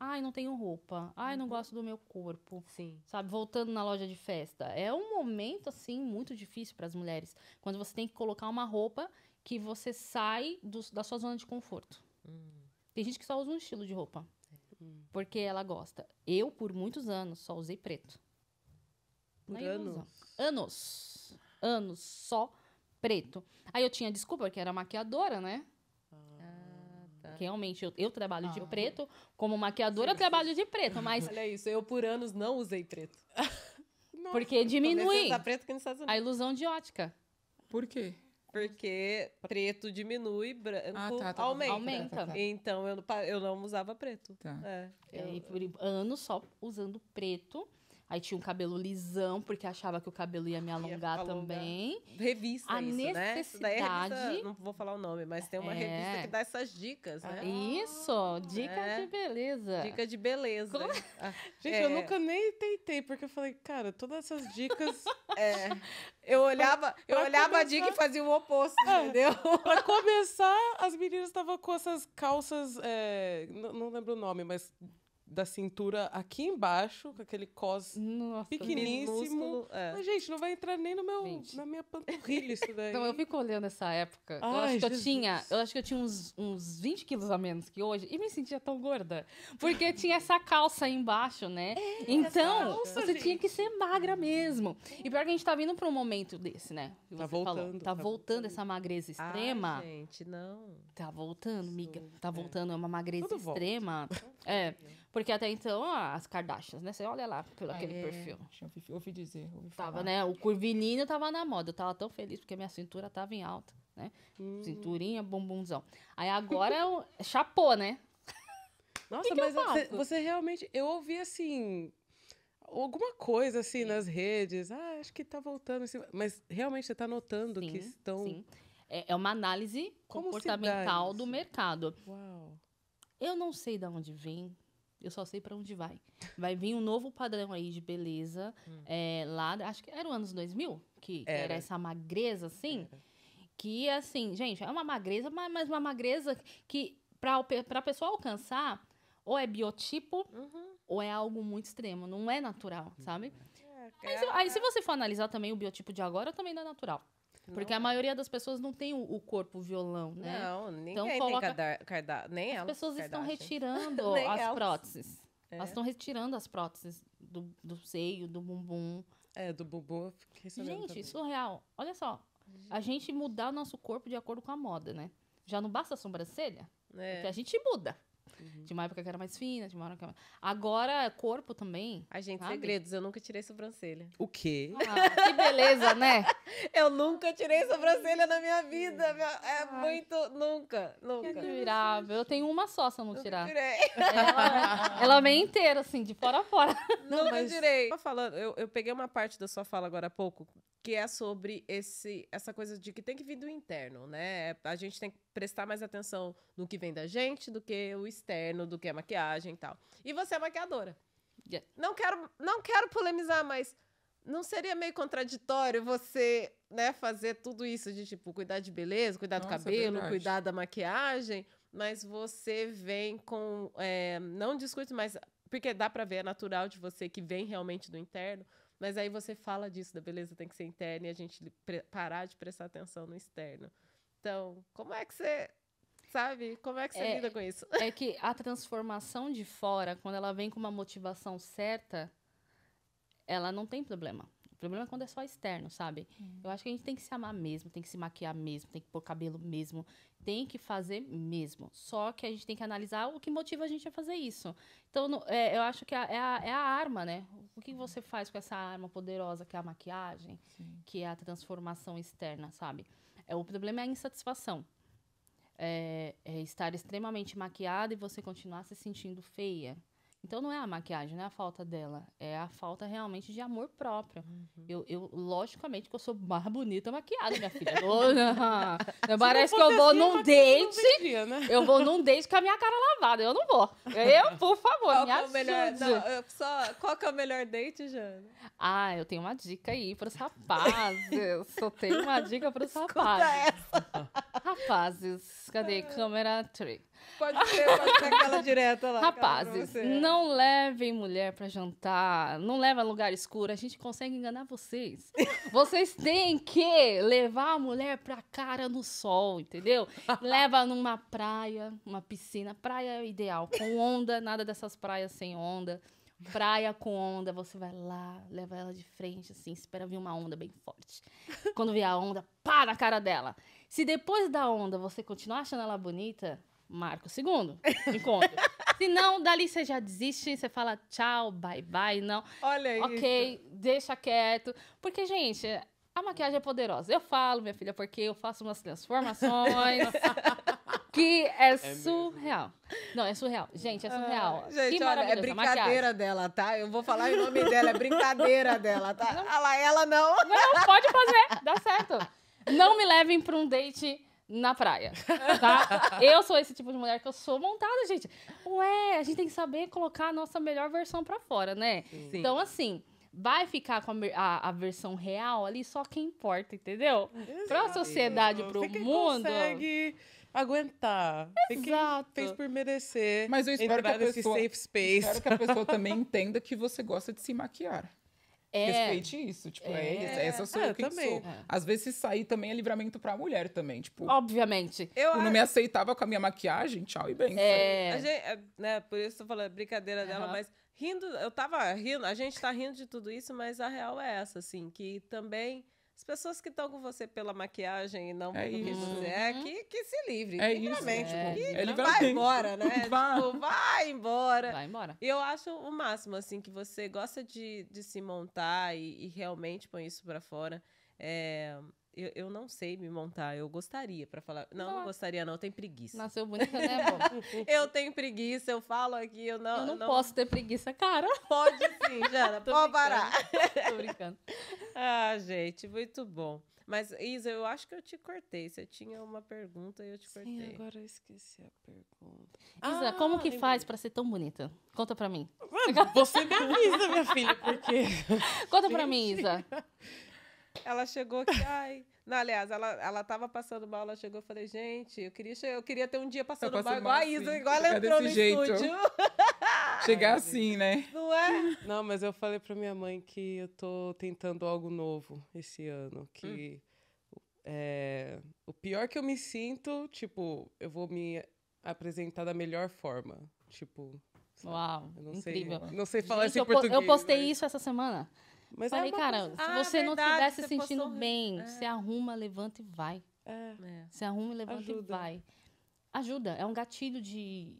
Speaker 4: Ai, não tenho roupa. Ai, não uhum. gosto do meu corpo. Sim. Sabe, voltando na loja de festa. É um momento, assim, muito difícil para as mulheres. Quando você tem que colocar uma roupa que você sai do, da sua zona de conforto. Hum. Tem gente que só usa um estilo de roupa. É. Hum. Porque ela gosta. Eu, por muitos anos, só usei preto. Por anos? Anos. Anos só preto. Aí eu tinha desculpa, porque era maquiadora, né? É. Realmente, eu, eu trabalho ah. de preto. Como maquiadora, eu trabalho
Speaker 2: de preto, mas... Olha isso, eu por anos não usei preto. Nossa,
Speaker 4: Porque diminui
Speaker 2: a ilusão de ótica. Por quê? Porque preto diminui, branco ah, tá, tá, tá, tá. aumenta. aumenta. Tá, então eu, eu não usava preto. Tá. É, é eu...
Speaker 4: por anos só usando preto. Aí tinha um cabelo lisão, porque achava que o cabelo ia me alongar, ia também. Revista, a isso, né? É necessidade... Né? É não
Speaker 2: vou falar o nome, mas tem uma é... revista que dá essas dicas, né? Isso, dica é. de beleza. Dica de beleza. Como... Ah, Gente, eu é. nunca nem tentei, porque eu falei, cara, todas essas dicas. É.
Speaker 3: eu olhava, pra, pra eu olhava começar... a dica e
Speaker 2: fazia o oposto, entendeu?
Speaker 3: pra começar, as meninas estavam com essas calças. Não, não lembro o nome, mas da cintura aqui embaixo, com aquele cos Nossa, pequeníssimo. é. Mas, gente, não vai entrar nem no meu, na minha panturrilha isso daí. então, eu
Speaker 4: fico olhando essa época. Ai, eu acho que eu tinha, eu acho que eu tinha uns, uns 20 quilos a menos que hoje e me sentia tão gorda. Porque tinha essa calça embaixo, né? É, então, calça, você gente. tinha que ser magra mesmo. E pior que a gente tá vindo pra um momento desse, né? Tá voltando, falou, tá, tá voltando. voltando essa magreza extrema. Ah, gente, não. Tá voltando, miga. Tá é. voltando, é, é uma magreza Tudo extrema. É. Volta. É. Porque até então, as Kardashians, né? Você olha lá pelo aquele é, perfil.
Speaker 1: Ouvi, ouvi dizer, ouvi Tava, né? O
Speaker 4: curvilíneo tava na moda. Eu tava tão feliz porque minha cintura tava em alta, né? Hum. Cinturinha, bumbumzão. Aí agora é um... chapô, né? Nossa, que que mas você, você
Speaker 3: realmente... Eu ouvi, assim, alguma coisa assim sim. nas redes. Ah, acho que tá
Speaker 4: voltando. Assim, mas realmente você tá notando sim, que estão. Sim. É, é uma análise Como comportamental do mercado. Uau. Eu não sei de onde vem, eu só sei para onde vai. Vai vir um novo padrão aí de beleza. Hum. É, lá, acho que era os anos 2000, que era, era essa magreza, assim. Era. Que, assim, gente, é uma magreza, mas uma magreza que, para a pessoa alcançar, ou é biotipo, uhum. ou é algo muito extremo. Não é natural, uhum. sabe? É, é aí, se você for analisar também o biotipo de agora, também não é natural não. Porque a maioria das pessoas não tem o, o corpo violão, né? Não,
Speaker 2: ninguém então, coloca... tem cardápio, nem As
Speaker 4: elas, pessoas Kardashian. estão retirando as elas. próteses. É. Elas estão retirando as próteses do, do seio, do bumbum. É, do bumbum fiquei Gente, também. surreal. Olha só, a gente mudar o nosso corpo de acordo com a moda, né? Já não basta a sobrancelha? É. Porque a gente muda. Uhum. De uma época que era mais fina, de uma hora que era...
Speaker 2: Agora, corpo também. A gente, sabe? segredos, eu nunca tirei sobrancelha. O quê? Ah, que beleza, né? eu nunca tirei sobrancelha na minha vida. É muito.
Speaker 4: Nunca, nunca. Admirável. Eu tenho uma só se eu não nunca tirar. Tirei. Ela, ela vem inteira, assim, de fora a fora. Não, nunca mas... tirei.
Speaker 2: Eu, falando, eu, eu peguei uma parte da sua fala agora há pouco, que é sobre esse, essa coisa de que tem que vir do interno, né? A gente tem que prestar mais atenção no que vem da gente do que o externo, do que a maquiagem e tal. E você é maquiadora. Yeah. Não, quero, não quero polemizar, mas não seria meio contraditório você né, fazer tudo isso de tipo cuidar de beleza, cuidar Nossa, do é cabelo, é cuidar da maquiagem, mas você vem com. É, não discute mais, porque dá para ver, é natural de você que vem realmente do interno mas aí você fala disso, da beleza tem que ser interna e a gente parar de prestar atenção no externo. Então, como é que você Sabe? Como é que você é, lida com isso? É que a transformação de fora, quando ela
Speaker 4: vem com uma motivação certa, ela não tem problema. O problema é quando é só externo, sabe? Hum. Eu acho que a gente tem que se amar mesmo, tem que se maquiar mesmo, tem que pôr cabelo mesmo, tem que fazer mesmo. Só que a gente tem que analisar o que motiva a gente a fazer isso. Então, no, é, eu acho que é, é, a, é a, arma, né? O que você faz com essa arma poderosa que é a maquiagem, Sim. que é a transformação externa, sabe? É, o problema é a insatisfação. É, é estar extremamente maquiada e você continuar se sentindo feia então não é a maquiagem, não é a falta dela, é a falta realmente de amor próprio. Uhum. Eu, eu, logicamente, que eu sou mais bonita maquiada, minha filha. eu, né? não, não parece não que eu vou assim, num date. né? Eu vou num date com a minha cara lavada. Eu não vou. Eu, por favor, qual me é ajude. É melhor, não,
Speaker 2: só, qual que é o melhor date, Jana?
Speaker 4: Ah, eu tenho uma dica aí para os rapazes. eu só tenho uma dica para os rapazes. Rapazes, cadê? Câmera 3.
Speaker 2: Pode ser, pode ser aquela direta lá. Rapazes,
Speaker 4: não levem mulher para jantar, não leva a lugar escuro, a gente consegue enganar vocês. vocês têm que levar a mulher pra cara no sol, entendeu? Leva numa praia, uma piscina, praia é ideal, com onda, nada dessas praias sem onda. Praia com onda, você vai lá, leva ela de frente, assim, espera vir uma onda bem forte. Quando vier a onda, pá na cara dela. Se depois da onda você continuar achando ela bonita, marca o segundo encontro. Se não, dali você já desiste, você fala tchau, bye bye, não. Olha aí. Ok, deixa quieto. Porque, gente, a maquiagem é poderosa. Eu falo, minha filha, porque eu faço umas transformações. que é, é surreal. Mesmo. Não, é surreal. Gente, é surreal. Ah, gente, olha, é brincadeira
Speaker 2: dela, tá? Eu vou falar o nome dela, é brincadeira dela, tá? Não.
Speaker 4: Ela, ah ela não. Não, pode fazer, dá certo. Não me levem para um date na praia, tá? eu sou esse tipo de mulher que eu sou montada, gente. Ué, a gente tem que saber colocar a nossa melhor versão para fora, né? Sim. Então, assim, vai ficar com a, a, a, versão real ali só quem importa, entendeu? Para a sociedade, para o mundo. Consegue
Speaker 1: aguentar. Exato. Fez por merecer. Mas eu espero que a pessoa, safe space. Espero que a pessoa também entenda que você gosta de se maquiar. É. Respeite isso, tipo, é, isso. É. Essa ah, sou eu, eu sou. Às vezes sair também é livramento pra mulher também, tipo. Obviamente. Eu não me aceitava com a minha maquiagem, tchau e bem. É. Gente,
Speaker 2: é, né, por isso eu falando é brincadeira dela, mas rindo, eu tava rindo, a gente tá rindo de tudo isso, mas a real é essa, assim, que também as pessoas que estão com você pela maquiagem e não é pelo que você é, que, que se livre. É isso É, ele vai embora, né? Vai. Tipo, vai embora. Vai embora. E eu acho o máximo, assim, que você gosta de, de se montar e, e realmente põe isso para fora. É, eu, eu não sei me montar, eu gostaria para falar. Não, não gostaria, não, eu tenho preguiça. Nasceu bonita, né, amor? eu tenho preguiça, eu falo aqui, eu não. Eu não, não... posso ter preguiça, cara. Pode sim, Jana, pode parar. Tô brincando. ah, gente, muito bom. Mas, Isa, eu acho que eu te cortei. Você tinha uma pergunta e eu te Sim, agora eu esqueci a pergunta. Isa, ah, como que
Speaker 4: faz para ser tão bonita? Conta para mim.
Speaker 3: você me avisa, minha filha, porque... Conta para mim, Isa.
Speaker 2: Ela chegou aqui, ai. Não, aliás, ela, ela tava passando mal, ela chegou e falei, gente, eu queria, eu queria ter um dia passando, mal igual a Isa, igual ela é entrou no jeito. estúdio.
Speaker 1: Chegar
Speaker 3: assim, né? Não é? Não, mas eu falei pra minha mãe que eu tô tentando algo novo esse ano. Que hum. é, o pior que eu me sinto, tipo, eu vou me apresentar da melhor forma. Tipo.
Speaker 2: Sabe? Uau! Eu não incrível. Sei, não sei
Speaker 3: falar Gente, isso em eu, português. Eu postei mas...
Speaker 4: isso essa semana.
Speaker 3: Mas Falei, é cara, coisa... se ah, você ah, não estiver
Speaker 4: se sentindo bem, é. se arruma, levanta e vai. É. é. Se arruma, levanta Ajuda. e vai. Ajuda, é um gatilho de,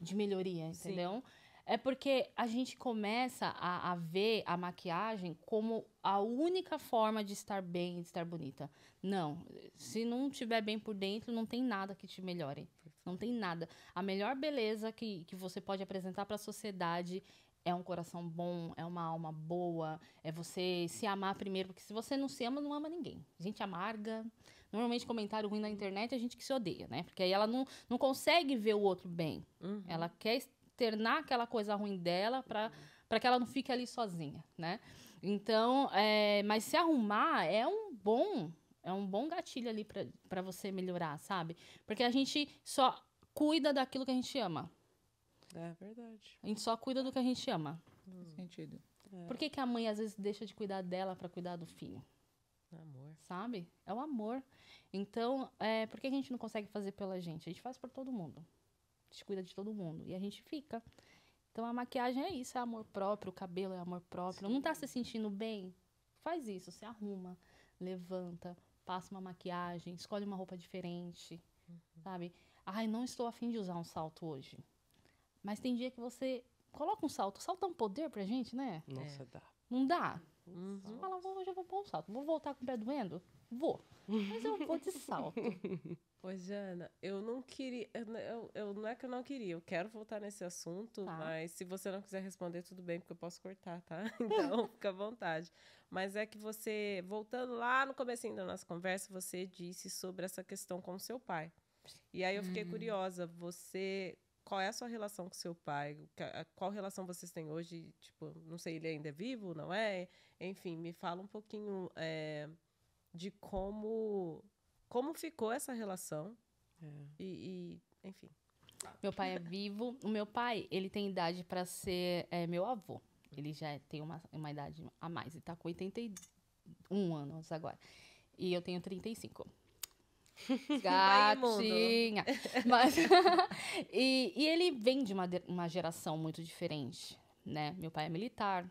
Speaker 4: de melhoria, entendeu? Sim. É porque a gente começa a, a, ver a maquiagem como a única forma de estar bem e de estar bonita. Não, se não estiver bem por dentro, não tem nada que te melhore. Não tem nada. A melhor beleza que, que você pode apresentar para a sociedade é um coração bom, é uma alma boa, é você se amar primeiro, porque se você não se ama, não ama ninguém. Gente amarga. Normalmente, comentário ruim na internet é gente que se odeia, né? Porque aí ela não, não consegue ver o outro bem. Uhum. Ela quer externar aquela coisa ruim dela para para que ela não fique ali sozinha, né? Então, é, mas se arrumar é um bom é um bom gatilho ali para você melhorar, sabe? Porque a gente só cuida daquilo que a gente ama. É verdade. A gente só cuida do que a gente ama. sentido. É. Por que, que a mãe às vezes deixa de cuidar dela para cuidar do filho? Amor. Sabe? É o amor. Então, é, por que a gente não consegue fazer pela gente? A gente faz por todo mundo. A gente cuida de todo mundo. E a gente fica. Então a maquiagem é isso, é amor próprio, o cabelo é amor próprio. Sim. Não tá se sentindo bem? Faz isso, se arruma, levanta, passa uma maquiagem, escolhe uma roupa diferente. Uhum. Sabe? Ai, não estou afim de usar um salto hoje. Mas tem dia que você coloca um salto. Salto é um poder pra gente, né? Nossa, é. dá. Não dá? Uhum. Você fala, hoje eu vou pôr um salto. Vou voltar com o pé doendo? Vou. Mas eu vou de salto.
Speaker 2: Pois, Jana, eu não queria. Eu, eu, não é que eu não queria, eu quero voltar nesse assunto, tá. mas se você não quiser responder, tudo bem, porque eu posso cortar, tá? Então, fica à vontade. Mas é que você, voltando lá no começo da nossa conversa, você disse sobre essa questão com seu pai. E aí eu fiquei hum. curiosa, você qual é a sua relação com seu pai, qual relação vocês têm hoje, tipo, não sei, ele ainda é vivo, não é? Enfim, me fala um pouquinho é, de como como ficou essa relação é. e, e, enfim. Meu pai é
Speaker 4: vivo. O meu pai, ele tem idade para ser é, meu avô. Ele já é, tem uma, uma idade a mais. Ele tá com 81 anos agora. E eu tenho 35. Gatinha. Mas, e, e, ele vem de uma, uma geração muito diferente, né? Meu pai é militar,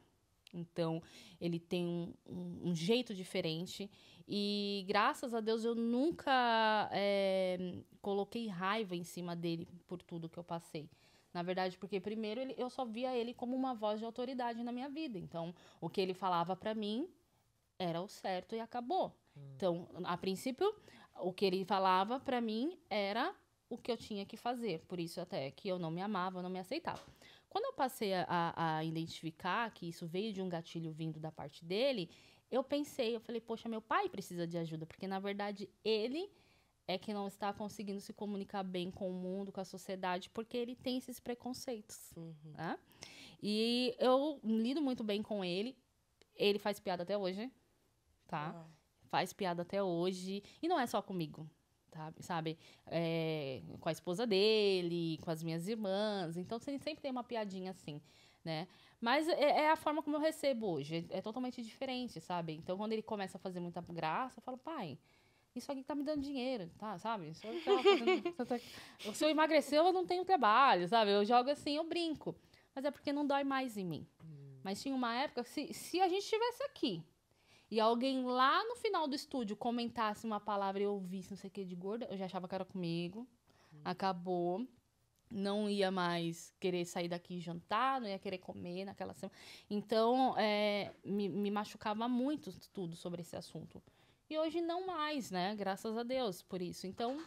Speaker 4: então ele tem um, um, um jeito diferente. E graças a Deus eu nunca é, coloquei raiva em cima dele por tudo que eu passei. Na verdade, porque primeiro ele, eu só via ele como uma voz de autoridade na minha vida. Então, o que ele falava para mim era o certo e acabou. Hum. Então, a princípio, o que ele falava para mim era o que eu tinha que fazer. Por isso até que eu não me amava, eu não me aceitava. Quando eu passei a, a identificar que isso veio de um gatilho vindo da parte dele, eu pensei, eu falei, poxa, meu pai precisa de ajuda, porque na verdade ele é que não está conseguindo se comunicar bem com o mundo, com a sociedade, porque ele tem esses preconceitos. Uhum. Né? E eu lido muito bem com ele. Ele faz piada até hoje, tá? Uhum faz piada até hoje. E não é só comigo, sabe? sabe? É, com a esposa dele, com as minhas irmãs. Então sempre tem uma piadinha assim, né? Mas é, é a forma como eu recebo hoje. É, é, totalmente diferente, sabe? Então quando ele começa a fazer muita graça, eu falo, pai. Isso aqui tá me dando dinheiro, tá? Sabe? Tá se eu, fazendo... Se eu emagreceu, eu não tenho trabalho, sabe? Eu jogo assim, eu brinco. Mas é porque não dói mais em mim. Hum. Mas tinha uma época, se, se a gente estivesse aqui, e alguém lá no final do estúdio comentasse uma palavra e eu ouvisse não sei o que de gorda, eu já achava que era comigo. Hum. Acabou. Não ia mais querer sair daqui jantar, não ia querer comer naquela semana. Então, é, me, me machucava muito tudo sobre esse assunto. E hoje não mais, né? Graças a Deus por isso. Então,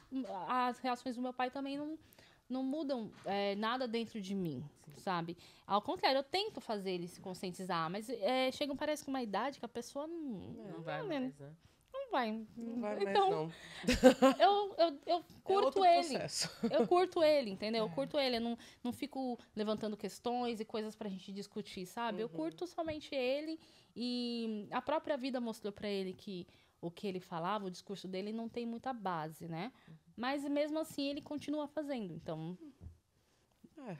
Speaker 4: as reações do meu pai também não, não mudam é, nada dentro de mim, Sim. sabe? Ao contrário, eu tento fazer eles se conscientizar, mas é, chegam, parece que uma idade que a pessoa não, não, não vai é mais, né? Não vai. Não vai então, mais, não. Eu, eu, eu é curto é ele. Processo. Eu curto ele, entendeu? Eu é. curto ele. Eu não, não fico levantando questões e coisas pra gente discutir, sabe? Uhum. Eu curto somente ele e a própria vida mostrou pra ele que o que ele falava, o discurso dele não tem muita base, né? Uhum. Mas mesmo assim ele continua fazendo, então. É.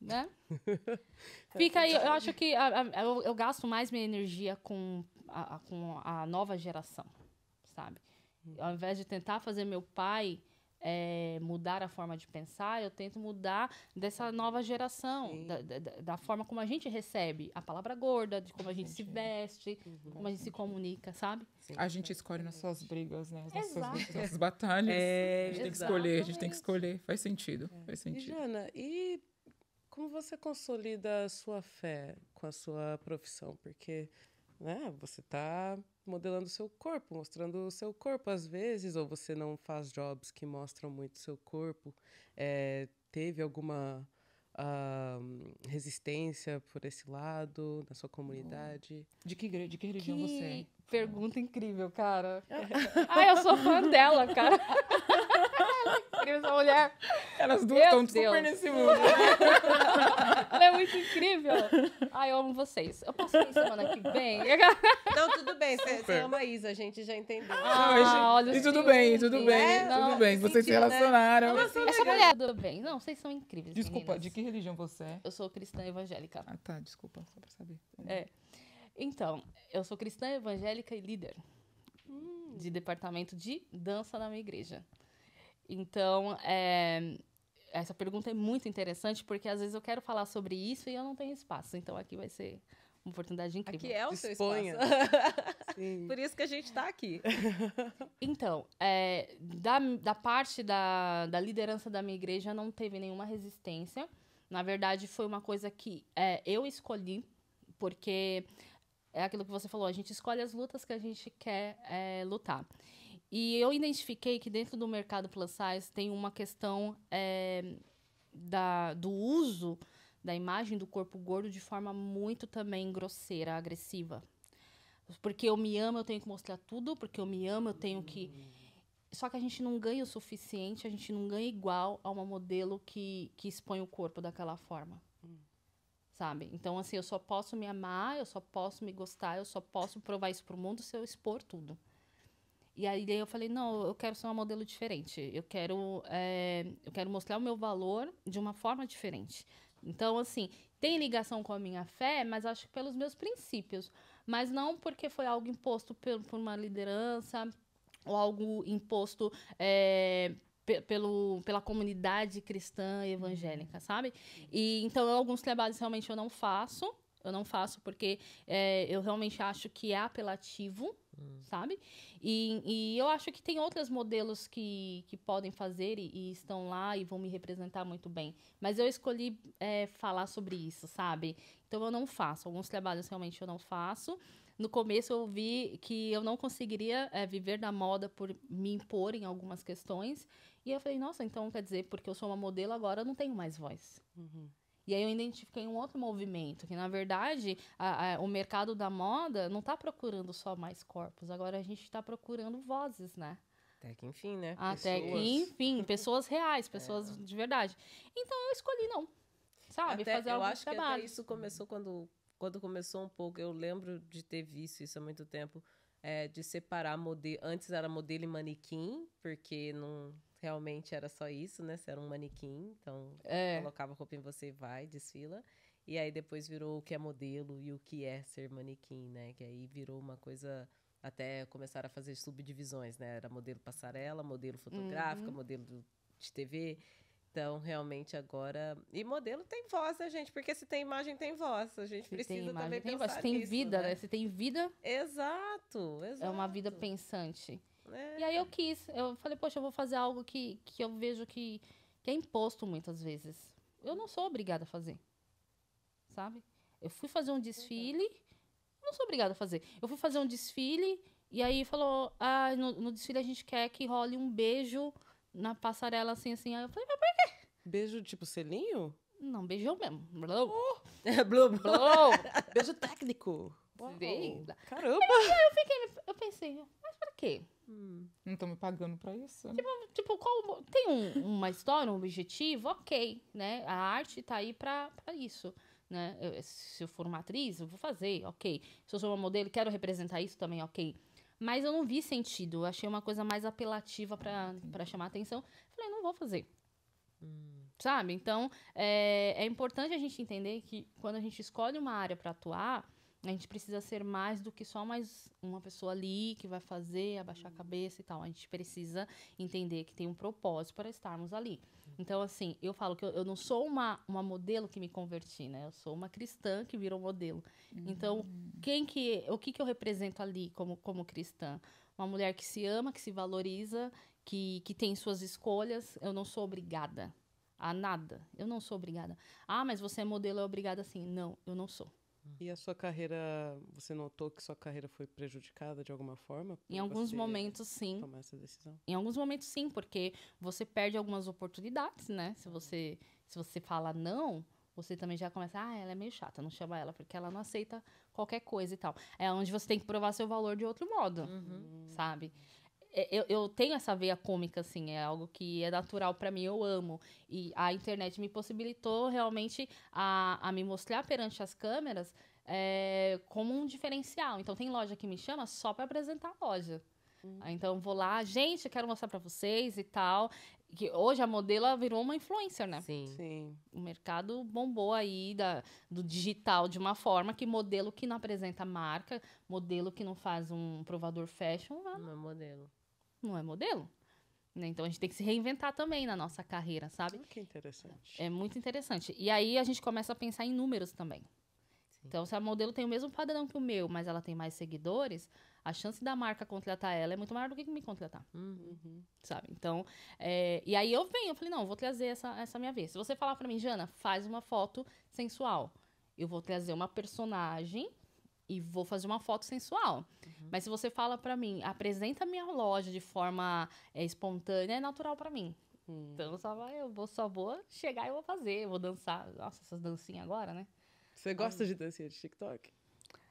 Speaker 4: Né?
Speaker 2: Fica aí, eu acho que
Speaker 4: a, a, eu, eu, gasto mais minha energia com a, com a nova geração, sabe? Ao invés de tentar fazer meu pai é, mudar a forma de pensar, eu tento mudar dessa nova geração, da, da, da, forma como a gente recebe a palavra gorda, de como a gente, a gente se é. veste, é. como a gente se comunica, sabe? Sim.
Speaker 1: A gente escolhe nas suas brigas, né? As nossas, nossas batalhas. É, a gente tem que escolher, a gente tem que escolher. Faz sentido, é. faz sentido. E,
Speaker 3: Jana, e como você consolida a sua fé com a sua profissão? Porque né, você está modelando o seu corpo, mostrando o seu corpo às vezes, ou você não faz jobs que mostram muito o seu corpo. É, teve alguma uh, resistência por esse lado na sua comunidade? De que, de que religião que você é? Pergunta incrível,
Speaker 4: cara. ah, eu sou fã dela, cara. pariu, essa
Speaker 1: mulher. Elas
Speaker 2: duas estão super nesse mundo.
Speaker 4: Ela é muito incrível.
Speaker 2: Ai, eu amo vocês. Eu posso ir semana que vem? Não, tudo bem. Você ama a Isa, a gente já entendeu. Ah, olha e tudo bem, tudo bem, é, tudo não, bem. Vocês se né? relacionaram. Né?
Speaker 1: Essa
Speaker 4: mulher, tudo é bem. Não, vocês são
Speaker 1: incríveis. Desculpa, meninas. de que religião você é? Eu sou cristã evangélica. Ah, tá, desculpa, só pra saber. É.
Speaker 4: Então, eu sou cristã evangélica e líder hum. de departamento de dança na minha igreja. Então, é, essa pergunta é muito interessante, porque às vezes eu quero falar sobre isso e eu não tenho espaço. Então, aqui vai ser uma oportunidade incrível. Aqui é o seu espaço.
Speaker 2: Por isso que a gente está aqui.
Speaker 4: Então, é, da, da parte da, da liderança da minha igreja, não teve nenhuma resistência. Na verdade, foi uma coisa que é, eu escolhi, porque é aquilo que você falou, a gente escolhe as lutas que a gente quer é, lutar. E eu identifiquei que dentro do mercado plus size tem uma questão é, da, do uso da imagem do corpo gordo de forma muito também grosseira, agressiva. Porque eu me amo, eu tenho que mostrar tudo, porque eu me amo, eu tenho que. Só que a gente não ganha o suficiente, a gente não ganha igual a uma modelo que, que expõe o corpo daquela forma. Hum. Sabe? Então, assim, eu só posso me amar, eu só posso me gostar, eu só posso provar isso pro mundo se eu expor tudo. E aí eu falei, não, eu quero ser uma modelo diferente. Eu quero, é, eu quero mostrar o meu valor de uma forma diferente. Então, assim, tem ligação com a minha fé, mas acho que pelos meus princípios. Mas não porque foi algo imposto por, por uma liderança ou algo imposto é, pelo, pela comunidade cristã evangélica, uhum. sabe? E então alguns trabalhos realmente eu não faço, eu não faço porque é, eu realmente acho que é apelativo, Sabe? E, e, eu acho que tem outros modelos que, que podem fazer e, e, estão lá e vão me representar muito bem. Mas eu escolhi é, falar sobre isso, sabe? Então eu não faço. Alguns trabalhos realmente eu não faço. No começo eu vi que eu não conseguiria é, viver da moda por me impor em algumas questões. E eu falei, nossa, então quer dizer, porque eu sou uma modelo, agora eu não tenho mais voz. Uhum. E aí eu identifiquei um outro movimento, que na verdade a, a, o mercado da moda não está procurando só mais corpos, agora a gente está procurando vozes, né?
Speaker 2: Até que enfim, né? Até pessoas. que
Speaker 4: enfim, pessoas reais, pessoas é. de verdade. Então eu escolhi não, sabe? Até, fazer eu acho trabalho. que até isso
Speaker 2: começou quando, quando começou um pouco. Eu lembro de ter visto isso há muito tempo, é, de separar modelo. Antes era modelo e manequim, porque não realmente era só isso, né? Você era um manequim, então é. colocava roupa em você, vai, desfila. E aí depois virou o que é modelo e o que é ser manequim, né? Que aí virou uma coisa até começar a fazer subdivisões, né? Era modelo passarela, modelo fotográfica, uhum. modelo de TV. Então, realmente agora. E modelo tem voz, né, gente? Porque se tem imagem, tem voz. A gente se precisa tem imagem, também tem pensar voz. Se tem nisso, vida, né? né? Se tem vida. Exato, exato. É uma vida
Speaker 4: pensante. É. E aí eu quis, eu falei, poxa, eu vou fazer algo que, que eu vejo que, que é imposto muitas vezes. Eu não sou obrigada a fazer, sabe? Eu fui fazer um desfile, não sou obrigada a fazer. Eu fui fazer um desfile e aí falou, ah, no, no desfile a gente quer que role um beijo na passarela assim, assim. Aí eu falei, mas por
Speaker 3: quê? Beijo tipo selinho?
Speaker 4: Não, beijo eu mesmo.
Speaker 3: Blow. Oh. Blow.
Speaker 1: Beijo técnico.
Speaker 4: caramba! Aí eu fiquei, pensei, mas
Speaker 1: pra quê? Hum. Não estão me pagando pra isso? Né? Tipo, tipo qual, tem um, uma
Speaker 4: história, um objetivo? Ok, né? A arte tá aí pra, pra isso. Né? Eu, se eu for uma atriz, eu vou fazer, ok. Se eu sou uma modelo, quero representar isso também, ok. Mas eu não vi sentido. Eu achei uma coisa mais apelativa para chamar atenção. Falei, não vou fazer. Hum. Sabe? Então, é, é importante a gente entender que quando a gente escolhe uma área para atuar, a gente precisa ser mais do que só mais uma pessoa ali que vai fazer, abaixar a cabeça e tal. A gente precisa entender que tem um propósito para estarmos ali. Então, assim, eu falo que eu, eu não sou uma, uma modelo que me converti, né? Eu sou uma cristã que virou modelo. Uhum. Então, quem que, o que, que eu represento ali como, como cristã? Uma mulher que se ama, que se valoriza, que, que tem suas escolhas. Eu não sou obrigada a nada. Eu não sou obrigada. Ah, mas você é modelo, é obrigada assim. Não, eu não sou.
Speaker 3: E a sua carreira, você notou que sua carreira foi prejudicada de alguma forma? Em alguns momentos, sim. Tomar essa decisão?
Speaker 4: Em alguns momentos, sim, porque você perde algumas oportunidades, né? Se você, se você fala não, você também já começa, ah, ela é meio chata, não chama ela, porque ela não aceita qualquer coisa e tal. É onde você tem que provar seu valor de outro modo, uhum. sabe? É, eu, eu tenho essa veia cômica, assim, é algo que é natural para mim, eu amo. E a internet me possibilitou realmente a, a me mostrar perante as câmeras é, como um diferencial. Então, tem loja que me chama só para apresentar a loja. Uhum. Então, vou lá, gente, eu quero mostrar para vocês e tal. Que hoje a modelo virou uma influencer, né? Sim. Sim. O mercado bombou aí da, do digital de uma forma que modelo que não apresenta marca, modelo que não faz um provador fashion, não é modelo não é modelo. Né? Então a gente tem que se reinventar também na nossa carreira, sabe? Que interessante. É muito interessante. E aí a gente começa a pensar em números também. Sim. Então, se a modelo tem o mesmo padrão que o meu, mas ela tem mais seguidores, a chance da marca contratar ela é muito maior do que me contratar. Uhum. Sabe? Então, é... e aí eu venho, eu falei, não, vou trazer essa, essa minha vez. Se você falar para mim, Jana, faz uma foto sensual. Eu vou trazer uma personagem e vou fazer uma foto sensual. Uhum. Mas se você fala para mim, apresenta a minha loja de forma é, espontânea, é natural para mim. Hum. Então só vai, eu vou, só vou chegar e vou fazer, eu vou dançar. Nossa, essas dancinhas agora, né? Você gosta
Speaker 3: de
Speaker 2: dancinha de TikTok?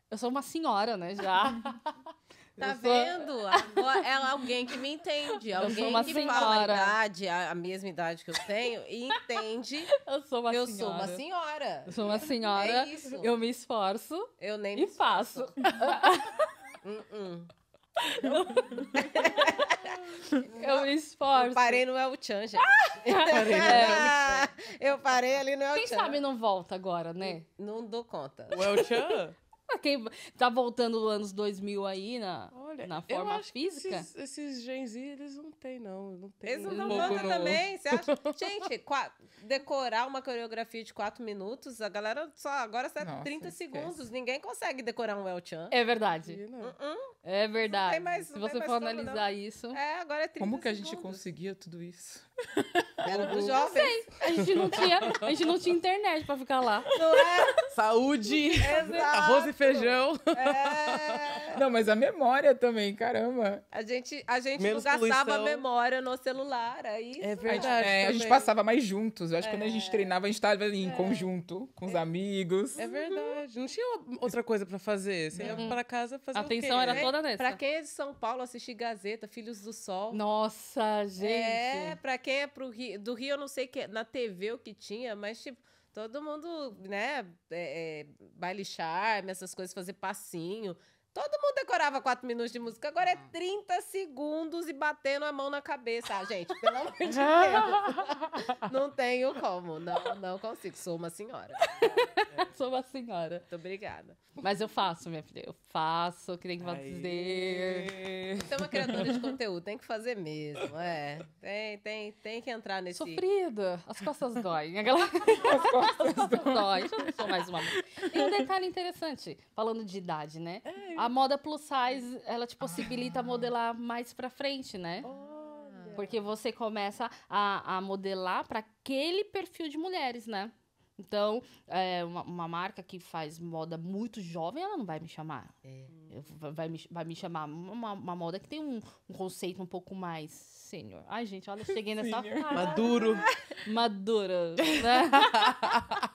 Speaker 2: Eu sou uma senhora, né, já. Tá eu vendo? Sou... Agora, ela é alguém que me entende. Alguém que senhora. fala a idade, a, mesma idade que eu tenho, e entende. Eu sou uma eu senhora. Eu sou uma senhora. Eu sou uma é senhora. É isso. Eu me esforço. Eu nem E faço. uh -uh. Eu me esforço. Eu parei no El Chan, gente. Ah! Eu parei ali no El Chan. Quem sabe não volta agora, né? Não dou conta.
Speaker 4: O El Chan? Pra ah, Quem tá voltando dos anos 2000 aí na, Olha, na forma
Speaker 3: física? esses,
Speaker 2: esses Gen Z, eles não tem, não. não tem, eles não dão um conta também. Você acha? Gente, quatro, decorar uma coreografia de 4 minutos, a galera só agora é está 30 segundos. Ninguém consegue decorar um El Chan. É verdade. E, uh -uh. É verdade. Mais, Se você for analisar não. isso. É, agora é 30 Como
Speaker 1: que a gente segundos. conseguia tudo isso?
Speaker 2: Era
Speaker 4: do
Speaker 1: jovem.
Speaker 2: A gente não tinha, a gente
Speaker 1: não tinha internet para ficar lá. Não é? Saúde. Exato. Arroz e feijão. É. Não, mas a memória também, caramba.
Speaker 2: A gente, a gente não gastava a memória no celular, é É verdade. A gente, é, a gente passava
Speaker 1: mais juntos. Eu acho que é. quando a gente é. treinava, a gente estava ali em é. conjunto, com os é. amigos. É
Speaker 2: verdade.
Speaker 1: Não tinha outra coisa para fazer. Você ia para
Speaker 2: casa fazer A atenção era toda nessa. Para quem é de São Paulo, assistir Gazeta, Filhos do Sol.
Speaker 4: Nossa,
Speaker 3: gente. É,
Speaker 2: para quem é pro Rio, do Rio, eu não sei que na TV o que tinha, mas tipo todo mundo, né, é, é, baile charme, essas coisas, fazer passinho. Todo mundo decorava 4 minutos de música, agora é 30 hum. segundos e batendo a mão na cabeça. Ah, gente, pelo amor de Deus. Não tenho como, não, não consigo. Sou uma senhora. É. Sou uma senhora. Muito obrigada.
Speaker 4: Mas eu faço, minha filha. Eu faço, que nem que fazer.
Speaker 2: Você é uma criadora de conteúdo, tem que fazer mesmo. É. Tem, tem, tem que entrar nesse. Sofrida. As costas doem. Né, As costas, As costas doem. doem. Eu não sou
Speaker 4: mais uma. E um detalhe interessante, falando de idade, né? É, a moda plus size, hum. ela te tipo, possibilita ah. modelar mais pra frente, né? Porque você começa a, a modelar para aquele perfil de mulheres, né? Então, é, uma, uma, marca que faz moda muito jovem, ela não vai me chamar. É. Vai, me, vai me chamar uma, uma moda que tem um, um, conceito um pouco mais senhor. Ai, gente, olha, cheguei nessa. Maduro. Maduro. Maduro. Né?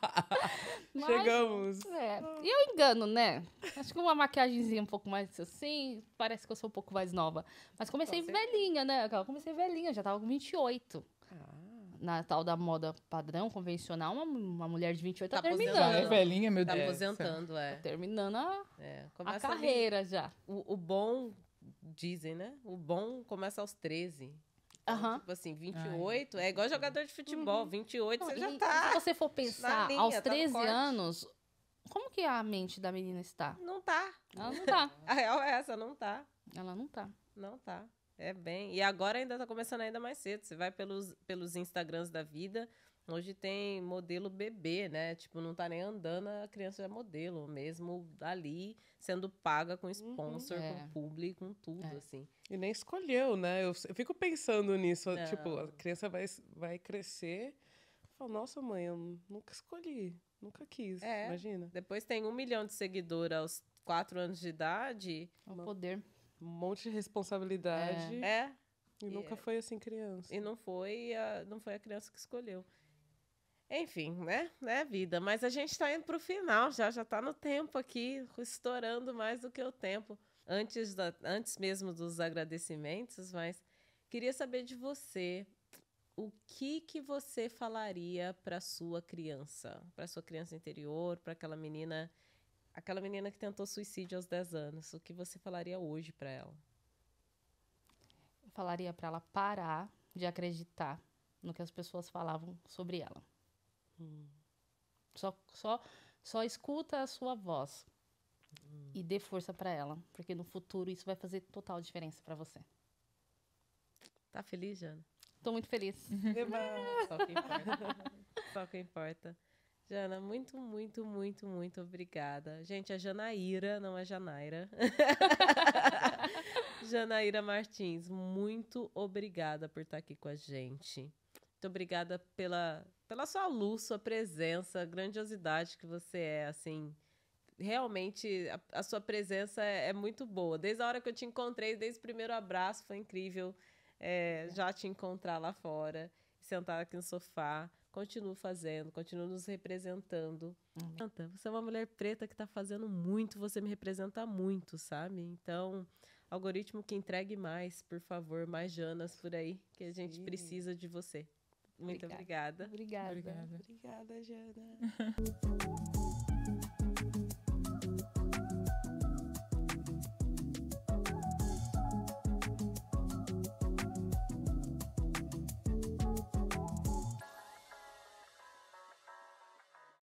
Speaker 1: Mas, Chegamos. É.
Speaker 4: E eu engano, né? Acho que uma maquiagemzinha um pouco mais assim, parece que eu sou um pouco mais nova. Mas comecei velhinha, né? Eu comecei velhinha, já tava com 28. Ah na tal da moda padrão, convencional, uma, uma mulher de 28 tá, tá terminando. É velhinha, meu tá Deus. Tá aposentando,
Speaker 2: é. Tá terminando a, é, a carreira já. O, o, bom, dizem, né? O bom começa aos 13. Então, uhum. Tipo assim, 28 Ai. é igual jogador de futebol. Uhum. 28 Não, você e, já tá. Se você for pensar, linha, aos 13 tá
Speaker 4: anos, como que a mente da menina está?
Speaker 2: Não tá. Ela não tá. a real é essa, não tá. Ela não tá. Não tá. É bem. E agora ainda está começando ainda mais cedo. Você vai pelos, pelos Instagrams da vida. Hoje tem modelo bebê, né? Tipo, não está nem andando, a criança é modelo, mesmo ali sendo paga com uhum, sponsor, uhum, é. com público, com tudo, é. assim.
Speaker 3: E nem escolheu, né? Eu, eu fico pensando nisso. Não. Tipo, a criança vai, vai crescer. Fala, nossa, mãe, eu nunca escolhi, nunca quis. É. Imagina.
Speaker 2: Depois tem um milhão de seguidores aos quatro anos de idade. É o poder um monte de responsabilidade. É. é. E, nunca foi assim criança. E não foi a, não foi a criança que escolheu. Enfim, né? Né, vida? Mas a gente está indo para o final já, já está no tempo aqui, estourando mais do que o tempo. Antes, da, antes mesmo dos agradecimentos, mas queria saber de você o que que você falaria para sua criança, para sua criança interior, para aquela menina Aquela menina que tentou suicídio aos 10 anos, o que você falaria hoje para ela? Eu falaria
Speaker 4: para ela parar de acreditar no que as pessoas falavam sobre ela. Hum. Só, só, só escuta a sua voz hum. e dê força para ela, porque no futuro isso vai fazer total diferença
Speaker 2: para você. Tá feliz, Jana? Tô muito feliz. Uhum. Só que importa. Só que importa. Jana, muito, muito, muito, muito obrigada. Gente, é Janaíra, não é Janaira. Janaíra Martins, muito obrigada por estar aqui com a gente. Muito obrigada pela, pela sua luz, sua presença, a grandiosidade que você é, assim. Realmente, a, a sua presença é, é muito boa. Desde a hora que eu te encontrei, desde o primeiro abraço, foi incrível eh, é, já te encontrar lá fora, sentar aqui no sofá continuo fazendo, continuo nos representando. Uhum. Você é uma mulher preta que está fazendo muito, você me representa muito, sabe? Então, algoritmo que entregue mais, por favor, mais Janas por aí, que a gente Sim. precisa de você. Muito obrigada. Obrigada. Obrigada, obrigada. obrigada Jana.